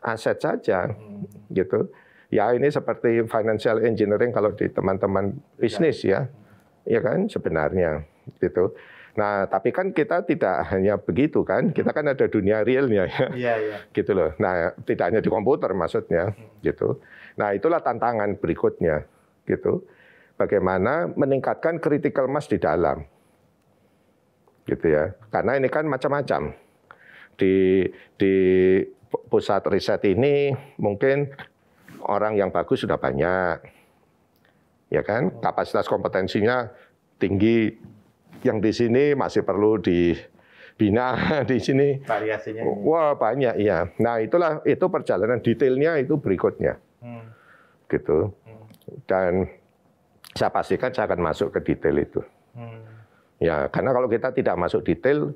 aset saja hmm. gitu. Ya ini seperti financial engineering kalau di teman-teman iya. bisnis ya. Ya kan sebenarnya gitu. Nah, tapi kan kita tidak hanya begitu kan, kita kan ada dunia realnya ya, iya, iya. gitu loh. Nah, tidak hanya di komputer maksudnya, gitu. Nah, itulah tantangan berikutnya, gitu bagaimana meningkatkan critical mass di dalam. Gitu ya. Karena ini kan macam-macam. Di di pusat riset ini mungkin orang yang bagus sudah banyak. Ya kan? Kapasitas kompetensinya tinggi. Yang di sini masih perlu di bina di sini. Variasinya. Ini. Wah, banyak ya. Nah, itulah itu perjalanan detailnya itu berikutnya. Hmm. Gitu. Hmm. Dan saya pastikan saya akan masuk ke detail itu. Hmm. Ya, karena kalau kita tidak masuk detail,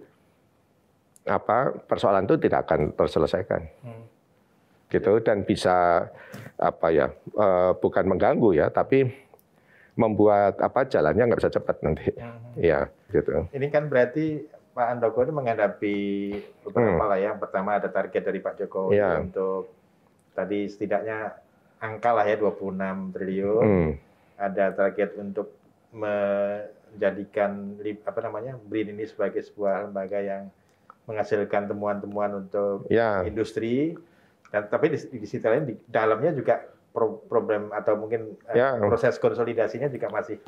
apa persoalan itu tidak akan terselesaikan. Hmm. Gitu ya. dan bisa apa ya, eh, bukan mengganggu ya, tapi membuat apa jalannya nggak bisa cepat nanti. Hmm. Ya, gitu. Ini kan berarti Pak Andoko ini menghadapi beberapa hmm. lah ya. Pertama ada target dari Pak Jokowi ya. untuk tadi setidaknya angka lah ya 26 triliun. Hmm ada target untuk menjadikan apa namanya BRIN ini sebagai sebuah lembaga yang menghasilkan temuan-temuan untuk ya. industri. Dan tapi di, di sisi lain di dalamnya juga pro, problem atau mungkin eh, ya. proses konsolidasinya juga masih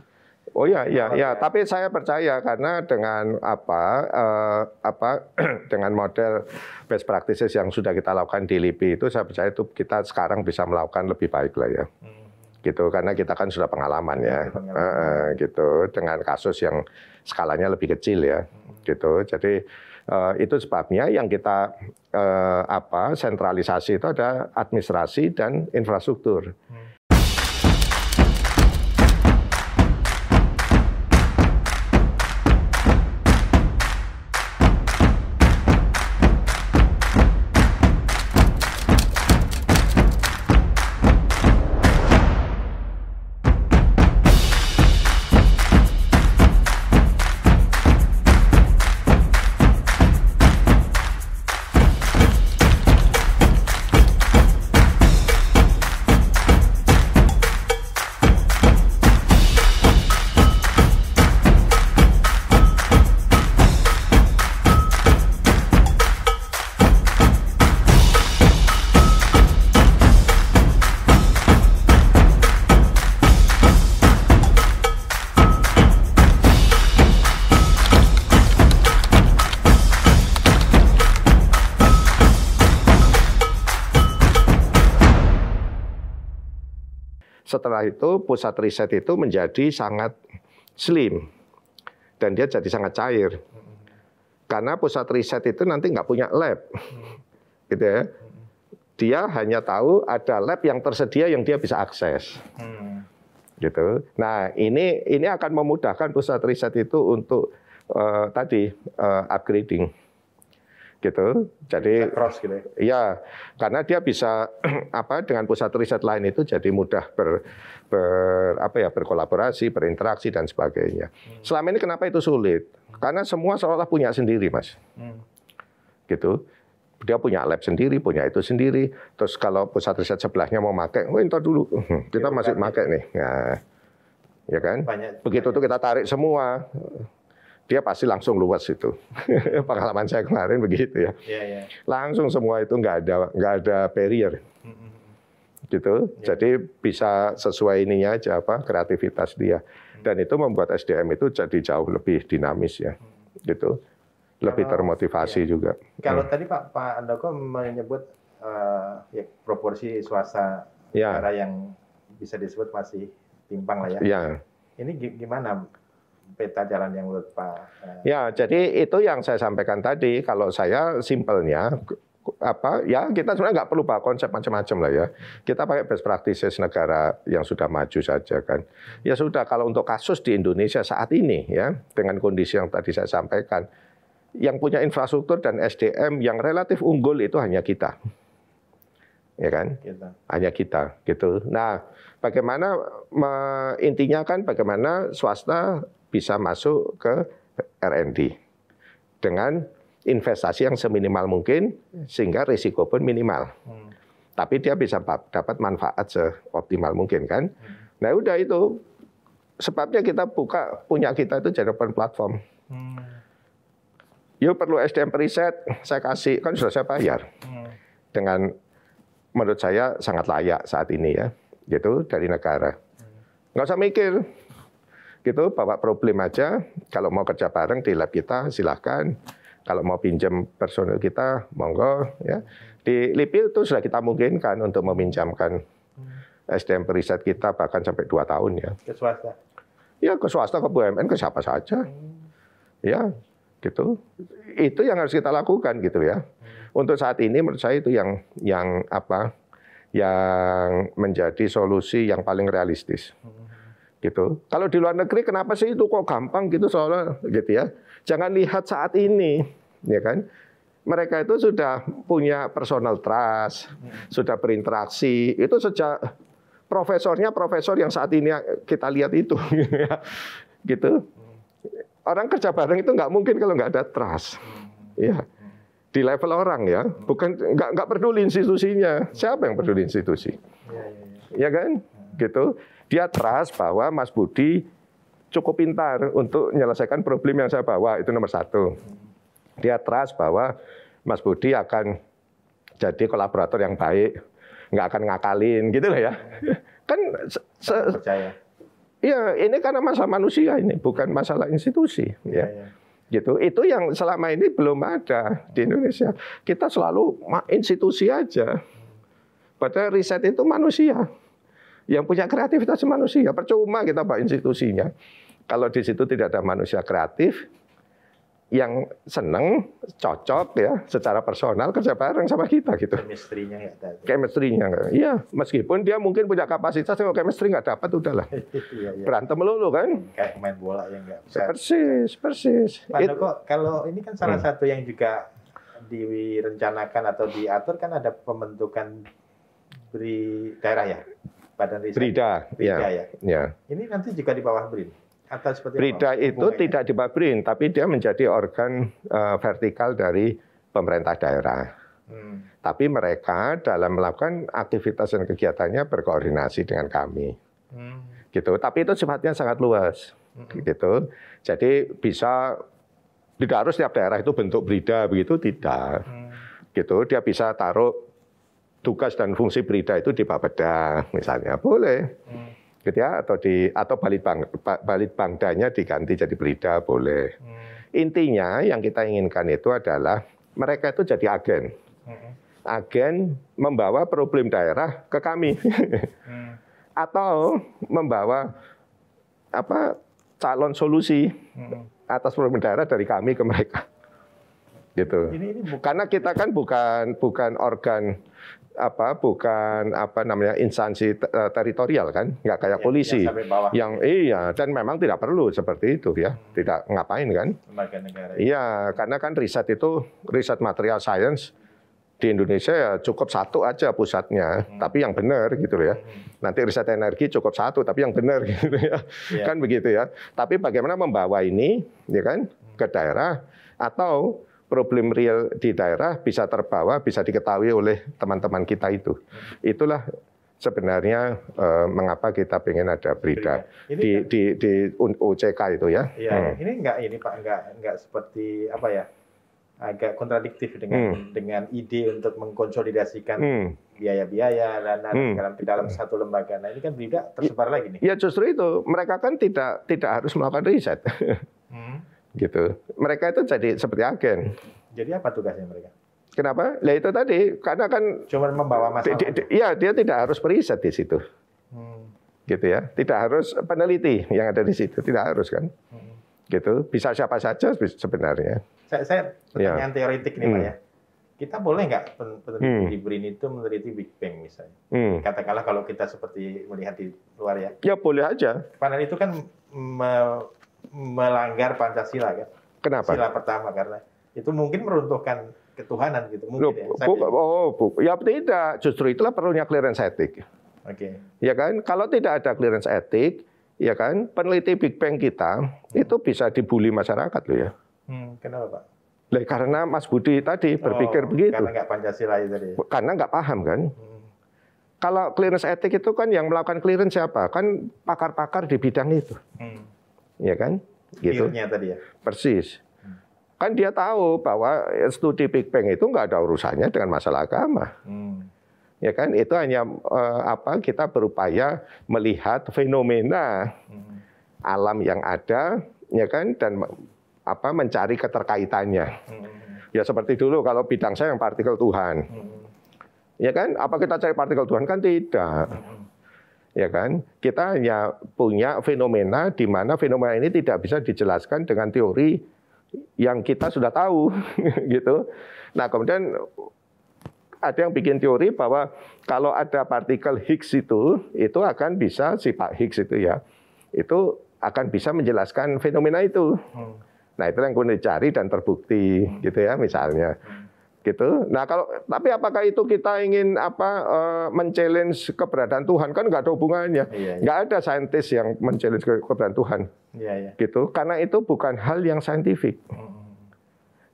Oh iya iya iya, ya. ya, ya. tapi saya percaya karena dengan apa eh, apa dengan model best practices yang sudah kita lakukan di LIPI itu saya percaya itu kita sekarang bisa melakukan lebih baik lah ya. Hmm gitu karena kita kan sudah pengalaman ya pengalaman. Uh, uh, gitu dengan kasus yang skalanya lebih kecil ya hmm. gitu jadi uh, itu sebabnya yang kita uh, apa sentralisasi itu ada administrasi dan infrastruktur hmm. itu pusat riset itu menjadi sangat slim dan dia jadi sangat cair. Karena pusat riset itu nanti nggak punya lab, gitu ya. Dia hanya tahu ada lab yang tersedia yang dia bisa akses, gitu. Nah ini ini akan memudahkan pusat riset itu untuk uh, tadi uh, upgrading gitu. Jadi cross gitu ya. Iya, karena dia bisa apa dengan pusat riset lain itu jadi mudah ber, ber apa ya berkolaborasi, berinteraksi dan sebagainya. Hmm. Selama ini kenapa itu sulit? Hmm. Karena semua seolah punya sendiri, Mas. Hmm. Gitu. Dia punya lab sendiri, punya itu sendiri. Terus kalau pusat riset sebelahnya mau pakai, oh entar dulu. Hmm. Kita masih pakai nih. Nah, ya kan? Banyak, Begitu banyak. tuh kita tarik semua dia pasti langsung luas itu. Pengalaman saya kemarin begitu ya. Yeah, iya. Langsung semua itu nggak ada nggak ada barrier. Gitu. Iya. Jadi bisa sesuai ininya aja apa kreativitas dia. Dan itu membuat SDM itu jadi jauh lebih dinamis ya. Gitu. Lebih Kalau, termotivasi ya. juga. Kalau hmm. tadi Pak Pak Andoko menyebut uh, ya, proporsi swasta ya. yang bisa disebut masih timpang lah ya. ya. Ini gimana peta jalan yang menurut Pak. Eh, ya, jadi itu yang saya sampaikan tadi. Kalau saya simpelnya apa ya kita sebenarnya nggak perlu pak konsep macam-macam lah ya kita pakai best practices negara yang sudah maju saja kan ya sudah kalau untuk kasus di Indonesia saat ini ya dengan kondisi yang tadi saya sampaikan yang punya infrastruktur dan SDM yang relatif unggul itu hanya kita ya kan? Hanya kita gitu. Nah, bagaimana intinya kan bagaimana swasta bisa masuk ke R&D dengan investasi yang seminimal mungkin sehingga risiko pun minimal. Hmm. Tapi dia bisa dapat manfaat seoptimal mungkin kan. Hmm. Nah udah itu sebabnya kita buka punya kita itu jadi open platform. Hmm. Yuk perlu SDM riset, saya kasih kan sudah saya bayar dengan menurut saya sangat layak saat ini ya, gitu dari negara. Nggak usah mikir, gitu bawa problem aja kalau mau kerja bareng di lab kita silahkan kalau mau pinjam personil kita monggo ya di LIPI itu sudah kita mungkinkan untuk meminjamkan hmm. SDM periset kita bahkan sampai dua tahun ya ke swasta ya ke swasta ke BUMN ke siapa saja hmm. ya gitu itu yang harus kita lakukan gitu ya hmm. untuk saat ini menurut saya itu yang yang apa yang menjadi solusi yang paling realistis gitu. Kalau di luar negeri kenapa sih itu kok gampang gitu soalnya gitu ya. Jangan lihat saat ini, ya kan? Mereka itu sudah punya personal trust, hmm. sudah berinteraksi. Itu sejak profesornya profesor yang saat ini kita lihat itu, ya, gitu. Hmm. Orang kerja bareng itu nggak mungkin kalau nggak ada trust, hmm. ya di level orang ya. Bukan nggak nggak peduli institusinya. Siapa yang peduli institusi? ya, ya, ya. kan? Gitu dia trust bahwa Mas Budi cukup pintar untuk menyelesaikan problem yang saya bawa, itu nomor satu. Dia trust bahwa Mas Budi akan jadi kolaborator yang baik, nggak akan ngakalin gitu loh ya. Kan ya Iya, ini karena masalah manusia ini, bukan masalah institusi iya, ya. ya gitu itu yang selama ini belum ada di Indonesia kita selalu institusi aja padahal riset itu manusia yang punya kreativitas manusia. Percuma kita pak institusinya. Kalau di situ tidak ada manusia kreatif, yang seneng, cocok ya, secara personal kerja bareng sama kita gitu. Kemistrinya ya nggak Kemistrinya, Iya, meskipun dia mungkin punya kapasitas, kalau kemistri nggak dapat, udahlah. Iya, iya. Berantem melulu kan. Kayak main bola yang nggak bisa. Persis, persis. Pak It, gitu. kalau ini kan salah hmm. satu yang juga direncanakan atau diatur kan ada pembentukan di daerah ya? Badan Riset. Brida, ya, Brida ya. ya. ya. Ini nanti juga di bawah BRIN. Atau seperti Brida apa? itu tidak di bawah BRIN, tapi dia menjadi organ uh, vertikal dari pemerintah daerah. Hmm. Tapi mereka dalam melakukan aktivitas dan kegiatannya berkoordinasi dengan kami. Hmm. Gitu. Tapi itu sifatnya sangat luas. Hmm. Gitu. Jadi bisa tidak harus setiap daerah itu bentuk brida begitu tidak. Hmm. Gitu. Dia bisa taruh tugas dan fungsi berita itu di Bapeda misalnya boleh hmm. gitu ya atau di atau balit bang balit bangdanya diganti jadi berita boleh hmm. intinya yang kita inginkan itu adalah mereka itu jadi agen hmm. agen membawa problem daerah ke kami hmm. atau membawa apa calon solusi hmm. atas problem daerah dari kami ke mereka gitu. Ini, ini bukan. Karena kita kan bukan bukan organ apa bukan apa namanya instansi e, teritorial kan nggak kayak ya, polisi yang, yang iya dan memang tidak perlu seperti itu ya hmm. tidak ngapain kan iya karena kan riset itu riset material science di Indonesia ya cukup satu aja pusatnya, hmm. tapi yang benar gitu ya. Hmm. Nanti riset energi cukup satu, tapi yang benar gitu ya. ya Kan begitu ya. Tapi bagaimana membawa ini, ya kan, ke daerah atau problem real di daerah bisa terbawa, bisa diketahui oleh teman-teman kita itu. Itulah sebenarnya eh, mengapa kita ingin ada berita di, kan, di di OCK itu ya. Iya, hmm. ini enggak ini Pak enggak enggak seperti apa ya? agak kontradiktif dengan hmm. dengan ide untuk mengkonsolidasikan hmm. biaya-biaya dan hmm. dalam dalam satu lembaga. Nah, ini kan tidak tersebar lagi nih. Ya justru itu, mereka kan tidak tidak harus melakukan riset. Hmm gitu. Mereka itu jadi seperti agen. Jadi apa tugasnya mereka? Kenapa? Ya itu tadi, karena kan cuma membawa masalah. Iya, dia, dia tidak harus periset di situ. Hmm. Gitu ya. Tidak harus peneliti yang ada di situ, tidak harus kan. Hmm. Gitu. Bisa siapa saja sebenarnya. Saya, saya iya. pertanyaan ya. teoritik nih, hmm. Pak ya. Kita boleh nggak peneliti hmm. di BRIN itu meneliti Big Bang misalnya? Hmm. Katakanlah kalau kita seperti melihat di luar ya. Ya boleh aja. Panel itu kan melanggar Pancasila kan. Kenapa? Sila pertama karena itu mungkin meruntuhkan ketuhanan gitu mungkin Loh, ya. Bu, oh, bu, ya tidak. Justru itulah perlunya clearance etik. Oke. Okay. Ya kan, kalau tidak ada clearance etik, ya kan, peneliti Big Bang kita hmm. itu bisa dibully masyarakat loh ya. Hmm, kenapa Pak? Lah karena Mas Budi tadi oh, berpikir oh, begitu. Karena nggak Pancasila itu tadi. Karena nggak paham kan. Hmm. Kalau clearance etik itu kan yang melakukan clearance siapa? Kan pakar-pakar di bidang itu. Hmm ya kan? Gitu. tadi ya. Persis. Kan dia tahu bahwa studi Big Bang itu nggak ada urusannya dengan masalah agama. Hmm. Ya kan? Itu hanya eh, apa kita berupaya melihat fenomena hmm. alam yang ada, ya kan? Dan apa mencari keterkaitannya. Hmm. Ya seperti dulu kalau bidang saya yang partikel Tuhan. Hmm. Ya kan? Apa kita cari partikel Tuhan kan tidak. Hmm ya kan? Kita hanya punya fenomena di mana fenomena ini tidak bisa dijelaskan dengan teori yang kita sudah tahu, gitu. Nah, kemudian ada yang bikin teori bahwa kalau ada partikel Higgs itu, itu akan bisa si Pak Higgs itu ya, itu akan bisa menjelaskan fenomena itu. Hmm. Nah, itu yang kemudian dicari dan terbukti, gitu ya, misalnya. Hmm gitu. Nah kalau tapi apakah itu kita ingin apa uh, keberadaan Tuhan kan nggak ada hubungannya, iya, iya. nggak ada saintis yang men keberadaan Tuhan, iya, iya. gitu. Karena itu bukan hal yang saintifik.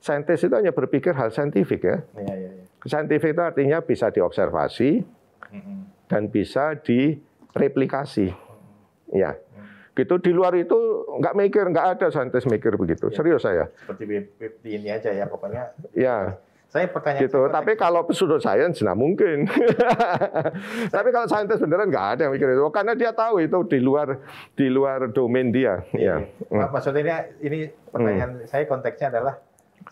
Saintis itu hanya berpikir hal saintifik ya. Iya, iya, iya. Saintifik itu artinya bisa diobservasi dan bisa direplikasi, ya. Gitu di luar itu nggak mikir, nggak ada saintis mikir begitu. Ya, Serius saya. Seperti ini aja ya pokoknya. Ya saya pertanyaan. Gitu. Saya Tapi kalau pseudoscience nah mungkin. Tapi kalau saintis beneran nggak ada yang mikir itu oh, karena dia tahu itu di luar di luar domain dia. Ini, Ya. Iya. Nah. Maksudnya ini ini pertanyaan hmm. saya konteksnya adalah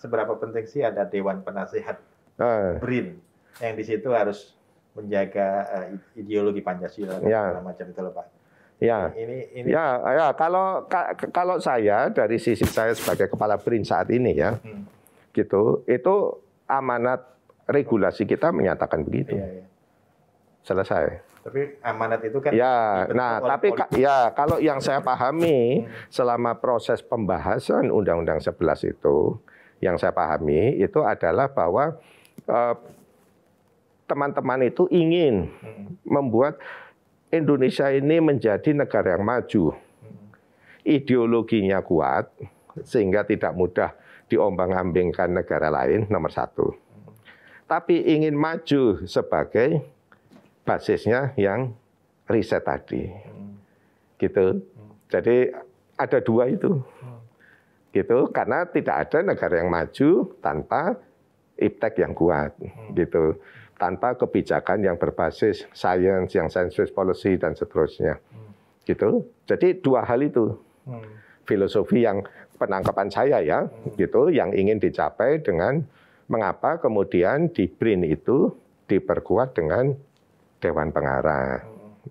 seberapa penting sih ada dewan penasehat eh. BRIN yang di situ harus menjaga uh, ideologi Pancasila ya. segala macam itu loh Pak. Ya. Ini, ini. Ya, ya, kalau kalau saya dari sisi saya sebagai kepala BRIN saat ini ya. Hmm. Gitu. Itu amanat regulasi kita menyatakan begitu. Iya, iya. Selesai. Tapi amanat itu kan Ya, nah tapi ka, ya kalau yang saya pahami hmm. selama proses pembahasan Undang-Undang 11 itu yang saya pahami itu adalah bahwa eh, teman-teman eh, itu ingin hmm. membuat Indonesia ini menjadi negara yang maju. Hmm. Ideologinya kuat sehingga tidak mudah diombang-ambingkan negara lain nomor satu. Tapi ingin maju sebagai basisnya yang riset tadi. Gitu. Jadi ada dua itu. Gitu, karena tidak ada negara yang maju tanpa iptek yang kuat. Gitu. Tanpa kebijakan yang berbasis sains, yang sensus policy dan seterusnya. Gitu. Jadi dua hal itu. Hmm. Filosofi yang penangkapan saya ya, gitu yang ingin dicapai dengan mengapa kemudian di BRIN itu diperkuat dengan dewan pengarah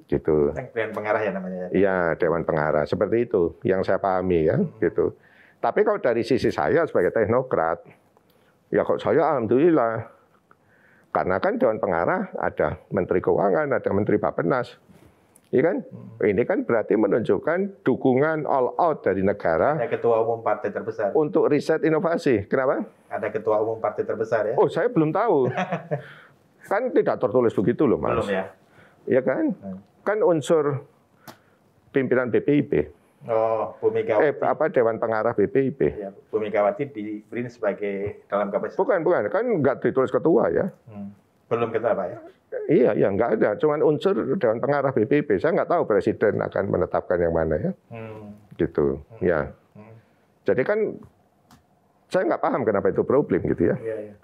gitu. Dewan pengarah ya namanya. Ya? Iya, dewan pengarah. Seperti itu yang saya pahami ya, gitu. Tapi kalau dari sisi saya sebagai teknokrat, ya kok saya alhamdulillah karena kan dewan pengarah ada menteri keuangan, ada menteri Bapenas, Iya kan? Hmm. Ini kan berarti menunjukkan dukungan all out dari negara. Ada ketua umum partai terbesar. Untuk riset inovasi. Kenapa? Ada ketua umum partai terbesar ya? Oh, saya belum tahu. kan tidak tertulis begitu loh, Mas. Belum ya. Iya kan? Hmm. Kan unsur pimpinan BPIP. Oh, Bu Megawati. Eh, apa Dewan Pengarah BPIP? Ya, Bu Megawati diberi sebagai dalam kapasitas. Bukan, bukan. Kan nggak ditulis ketua ya. Hmm. Belum kita apa ya? Iya, iya nggak ada. Cuman unsur Dewan Pengarah BPP. Saya nggak tahu Presiden akan menetapkan yang mana ya. Hmm. Gitu, hmm. ya. Hmm. Jadi kan saya nggak paham kenapa itu problem gitu ya. Iya, iya.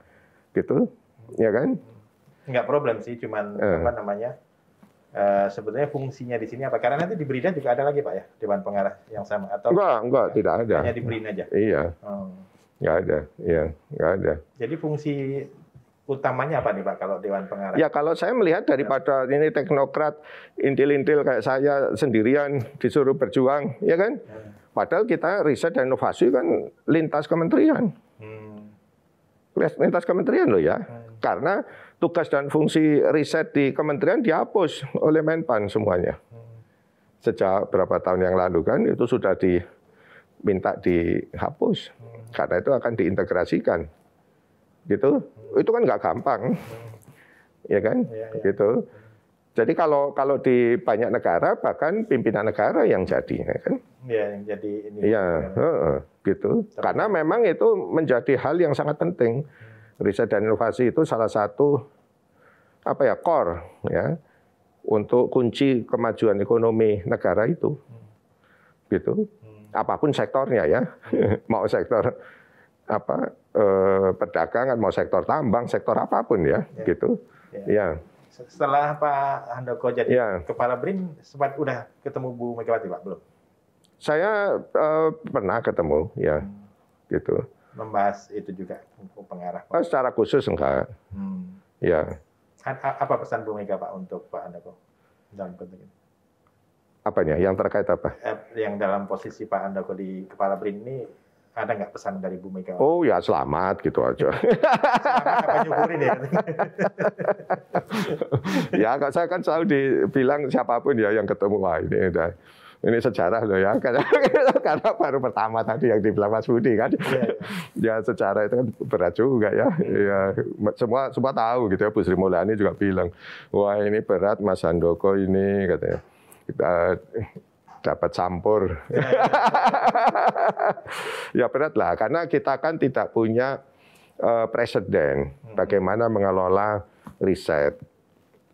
Gitu, hmm. ya kan? Hmm. Nggak problem sih, cuman eh. apa namanya? Uh, sebetulnya fungsinya di sini apa? Karena nanti di Brina juga ada lagi Pak ya, Dewan Pengarah yang sama atau enggak, enggak, ya? tidak ada. Hanya di Brina aja. Iya. Hmm. Enggak ada, iya, enggak ada. Jadi fungsi utamanya apa nih Pak kalau Dewan Pengarah? Ya kalau saya melihat daripada ini teknokrat intil-intil kayak saya sendirian disuruh berjuang, ya kan? Padahal kita riset dan inovasi kan lintas kementerian. Hmm. Lintas kementerian loh ya. Hmm. Karena tugas dan fungsi riset di kementerian dihapus oleh Menpan semuanya. Hmm. Sejak berapa tahun yang lalu kan itu sudah diminta dihapus. Hmm. Karena itu akan diintegrasikan gitu hmm. itu kan nggak gampang hmm. ya kan ya, ya. gitu hmm. jadi kalau kalau di banyak negara bahkan pimpinan negara yang jadi ya kan ya yang jadi ini ya, ya. gitu karena memang itu menjadi hal yang sangat penting riset dan inovasi itu salah satu apa ya core ya untuk kunci kemajuan ekonomi negara itu gitu apapun sektornya ya mau sektor apa eh, perdagangan, mau sektor tambang, sektor apapun ya, ya. gitu. Ya. ya. Setelah Pak Handoko jadi ya. kepala BRIN, sempat udah ketemu Bu Megawati Pak belum? Saya eh, pernah ketemu, ya, hmm. gitu. Membahas itu juga pengarah. Pak. Oh, secara khusus enggak. Hmm. Ya. Kan, apa pesan Bu Mega Pak untuk Pak Handoko dalam konteks ini? Apanya? Yang terkait apa? Eh, yang dalam posisi Pak Handoko di kepala BRIN ini ada nggak pesan dari Bu Mega? Oh ya selamat gitu aja. selamat apa ya? ya saya kan selalu dibilang siapapun ya yang ketemu wah ini udah ini sejarah loh ya karena, karena baru pertama tadi yang dibilang Mas Budi kan ya, ya. ya sejarah itu kan berat juga ya. ya semua semua tahu gitu ya Bu Sri Mulyani juga bilang wah ini berat Mas Handoko ini katanya dapat campur. Ya, ya. berat lah, karena kita kan tidak punya uh, presiden hmm. bagaimana mengelola riset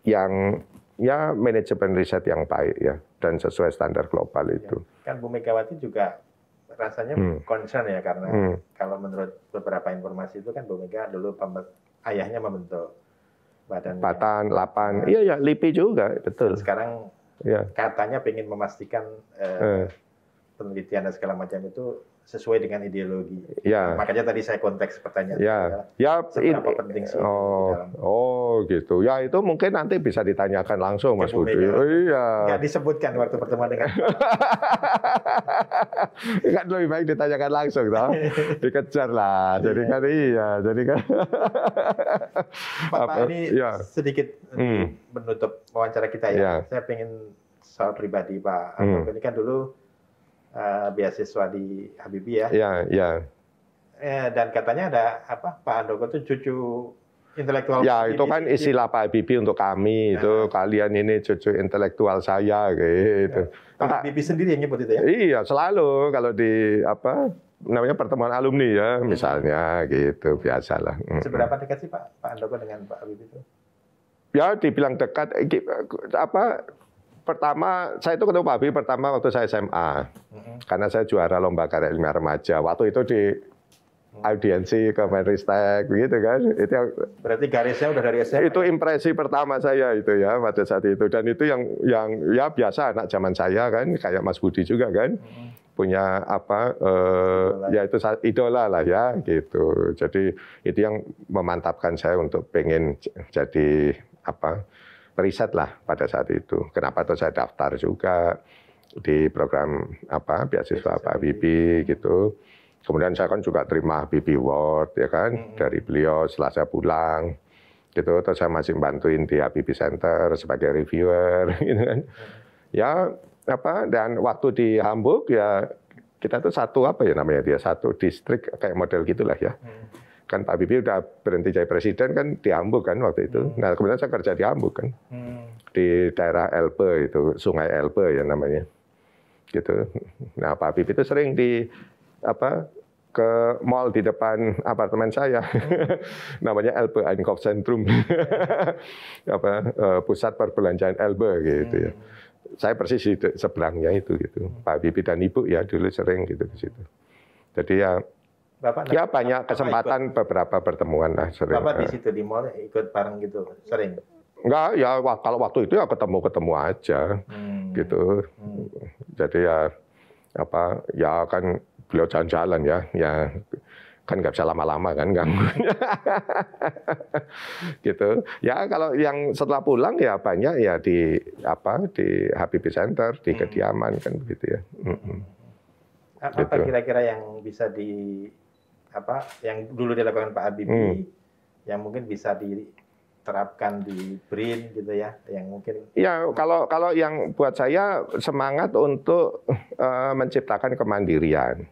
yang ya manajemen riset yang baik ya dan sesuai standar global ya, itu. Kan Bu Megawati juga rasanya hmm. concern ya karena hmm. kalau menurut beberapa informasi itu kan Bu Mega dulu ayahnya membentuk badan Batan, ya. Lapan, nah. iya ya, LIPI juga betul. sekarang Iya. katanya ingin memastikan eh, eh. penelitian dan segala macam itu sesuai dengan ideologi. Ya. Makanya tadi saya konteks pertanyaan. Ya. Ya. Seberapa in, penting sih? Oh, oh gitu. Ya itu mungkin nanti bisa ditanyakan langsung Mas Budi. Oh, iya. Gak disebutkan waktu pertemuan dengan. kan lebih baik ditanyakan langsung, toh. Dikejar lah. Jadi kan iya. iya jadi kan. Bapak ini ya. sedikit hmm. menutup wawancara kita ya. ya. Saya pengen soal pribadi Pak. Hmm. Ini kan dulu uh, beasiswa di Habibie ya. Iya, iya. Eh, dan katanya ada apa Pak Andoko itu cucu intelektual. Ya, itu kan istilah Pak Habibie untuk kami ya. itu kalian ini cucu intelektual saya gitu. Ya. Kan Pak nah, Habibie sendiri yang nyebut itu ya. Iya, selalu kalau di apa namanya pertemuan alumni ya, ya. misalnya gitu biasalah. Seberapa dekat sih Pak Pak Andoko dengan Pak Habibie itu? Ya dibilang dekat eh, eh, apa pertama, saya itu ketemu Pak Habibie pertama waktu saya SMA. Mm-hmm. Karena saya juara lomba karya ilmiah remaja. Waktu itu di mm. audiensi ke Menristek gitu kan. Itu yang, berarti garisnya udah dari SMA. Itu impresi pertama saya itu ya pada saat itu dan itu yang yang ya biasa anak zaman saya kan kayak Mas Budi juga kan. Hmm. Punya apa eh, ya itu idola lah ya gitu. Jadi itu yang memantapkan saya untuk pengen jadi apa riset lah pada saat itu. Kenapa tuh saya daftar juga di program apa beasiswa Pak Bibi gitu. Kemudian saya kan juga terima Bibi Award ya kan hmm. dari beliau setelah saya pulang gitu. Terus saya masih bantuin di Bibi Center sebagai reviewer gitu kan. Ya apa dan waktu di Hamburg ya kita tuh satu apa ya namanya dia satu distrik kayak model gitulah ya. Hmm kan Pak Bibi udah berhenti jadi presiden kan di Hamburg kan waktu itu. Hmm. Nah kemudian saya kerja di Hamburg kan, hmm. di daerah Elbe itu, Sungai Elbe ya namanya, gitu. Nah Pak Bibi itu sering di apa ke mall di depan apartemen saya, namanya Elbe Einkauf Centrum, apa eh, pusat perbelanjaan Elbe gitu ya. Hmm. Saya persis di sebelahnya itu gitu. Hmm. Pak Bibi dan Ibu ya dulu sering gitu ke situ. Jadi ya Bapak ya banyak kesempatan ikut, beberapa pertemuan lah sering. Bapak di eh. situ di mall ikut bareng gitu sering. Enggak, ya kalau waktu itu ya ketemu-ketemu aja hmm. gitu. Hmm. Jadi ya apa ya kan beliau jalan-jalan ya, ya kan nggak bisa lama-lama kan ganggunya gitu ya kalau yang setelah pulang ya banyak ya di apa di happy Center di hmm. kediaman kan begitu ya hmm. apa gitu. kira-kira gitu. yang bisa di apa yang dulu dilakukan Pak Habibie hmm. yang mungkin bisa diterapkan di BRIN gitu ya yang mungkin ya kalau kalau yang buat saya semangat untuk uh, menciptakan kemandirian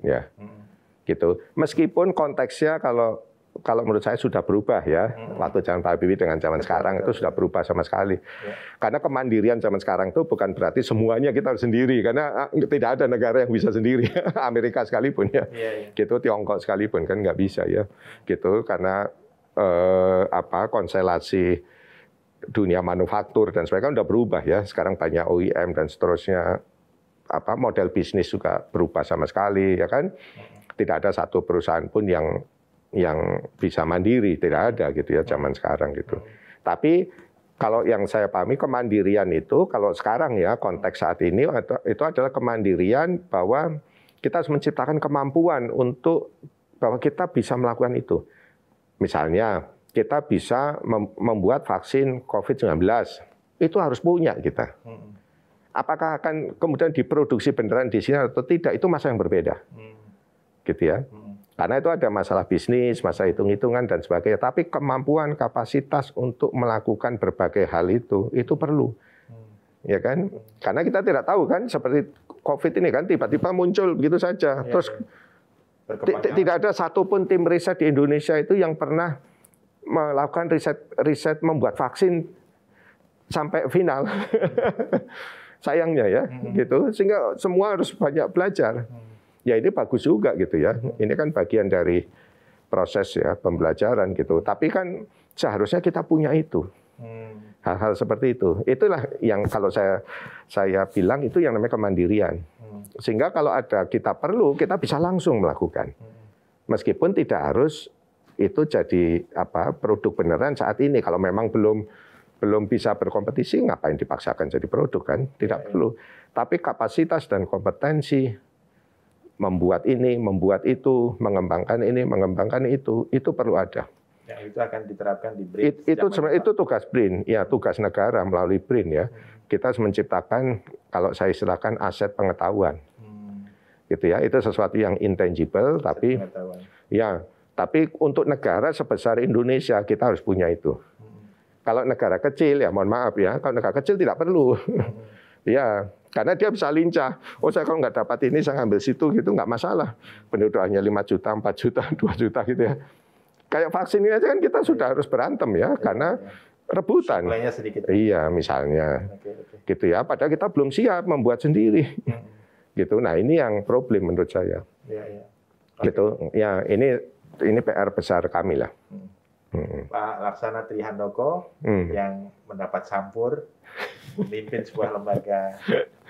ya hmm. gitu meskipun konteksnya kalau kalau menurut saya sudah berubah ya. Hmm. Waktu zaman Pak Habibie dengan zaman sekarang itu sudah berubah sama sekali. Ya. Karena kemandirian zaman sekarang itu bukan berarti semuanya kita harus sendiri karena ah, tidak ada negara yang bisa sendiri. Amerika sekalipun ya. ya, ya. Gitu Tiongkok sekalipun kan nggak bisa ya. Gitu karena eh, apa konstelasi dunia manufaktur dan sebagainya sudah kan berubah ya. Sekarang banyak OEM dan seterusnya apa model bisnis juga berubah sama sekali ya kan. Mm-hmm. Tidak ada satu perusahaan pun yang yang bisa mandiri tidak ada gitu ya zaman sekarang gitu. Tapi kalau yang saya pahami kemandirian itu kalau sekarang ya konteks saat ini itu adalah kemandirian bahwa kita harus menciptakan kemampuan untuk bahwa kita bisa melakukan itu. Misalnya kita bisa membuat vaksin COVID-19 itu harus punya kita. Hmm. Apakah akan kemudian diproduksi beneran di sini atau tidak itu masa yang berbeda, hmm. gitu ya. Hmm. Karena itu ada masalah bisnis, masalah hitung-hitungan dan sebagainya. Tapi kemampuan, kapasitas untuk melakukan berbagai hal itu, itu perlu. Hmm. Ya kan? Karena kita tidak tahu kan, seperti COVID ini kan tiba-tiba muncul begitu saja. Iya, Terus iya. tidak ada satupun tim riset di Indonesia itu yang pernah melakukan riset riset membuat vaksin sampai final. Hmm. Sayangnya ya, hmm. gitu. Sehingga semua harus banyak belajar ya ini bagus juga gitu ya. Ini kan bagian dari proses ya pembelajaran gitu. Tapi kan seharusnya kita punya itu. Hmm. Hal-hal seperti itu. Itulah yang kalau saya saya bilang itu yang namanya kemandirian. Hmm. Sehingga kalau ada kita perlu, kita bisa langsung melakukan. Hmm. Meskipun tidak harus itu jadi apa produk beneran saat ini kalau memang belum belum bisa berkompetisi ngapain dipaksakan jadi produk kan tidak iya. perlu tapi kapasitas dan kompetensi membuat ini, membuat itu, mengembangkan ini, mengembangkan itu, itu perlu ada. Yang itu akan diterapkan di BRIN. It, itu sebenarnya itu tugas BRIN, ya tugas negara melalui BRIN ya. Hmm. Kita harus menciptakan kalau saya silakan aset pengetahuan. Hmm. Gitu ya, itu sesuatu yang intangible aset tapi ya, tapi untuk negara sebesar Indonesia kita harus punya itu. Hmm. Kalau negara kecil ya mohon maaf ya, kalau negara kecil tidak perlu. Hmm. ya, karena dia bisa lincah. Oh saya kalau nggak dapat ini, saya ngambil situ gitu, nggak masalah. Penduduk hanya 5 juta, 4 juta, 2 juta gitu ya. Kayak vaksin ini aja kan kita sudah harus berantem ya, iya. karena rebutan. sedikit. Iya, misalnya. Oke, oke. Gitu ya, padahal kita belum siap membuat sendiri. Hmm. Gitu. Nah, ini yang problem menurut saya. Iya, iya. Gitu. Ya, ini ini PR besar kami lah. Hmm. hmm. Pak Laksana Trihandoko hmm. yang mendapat campur, memimpin sebuah lembaga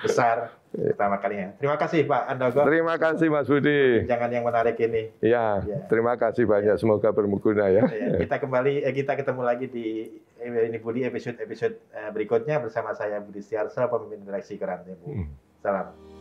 besar pertama kalinya. Terima kasih Pak Andogo. Terima kasih Mas Budi. Jangan yang menarik ini. Ya, ya. terima kasih banyak. Iya. Ya. Semoga bermukuna ya. ya. Kita kembali, eh, kita ketemu lagi di eh, ini Budi episode episode eh, berikutnya bersama saya Budi Siarso, pemimpin direksi Kerantibu. Hmm. Salam.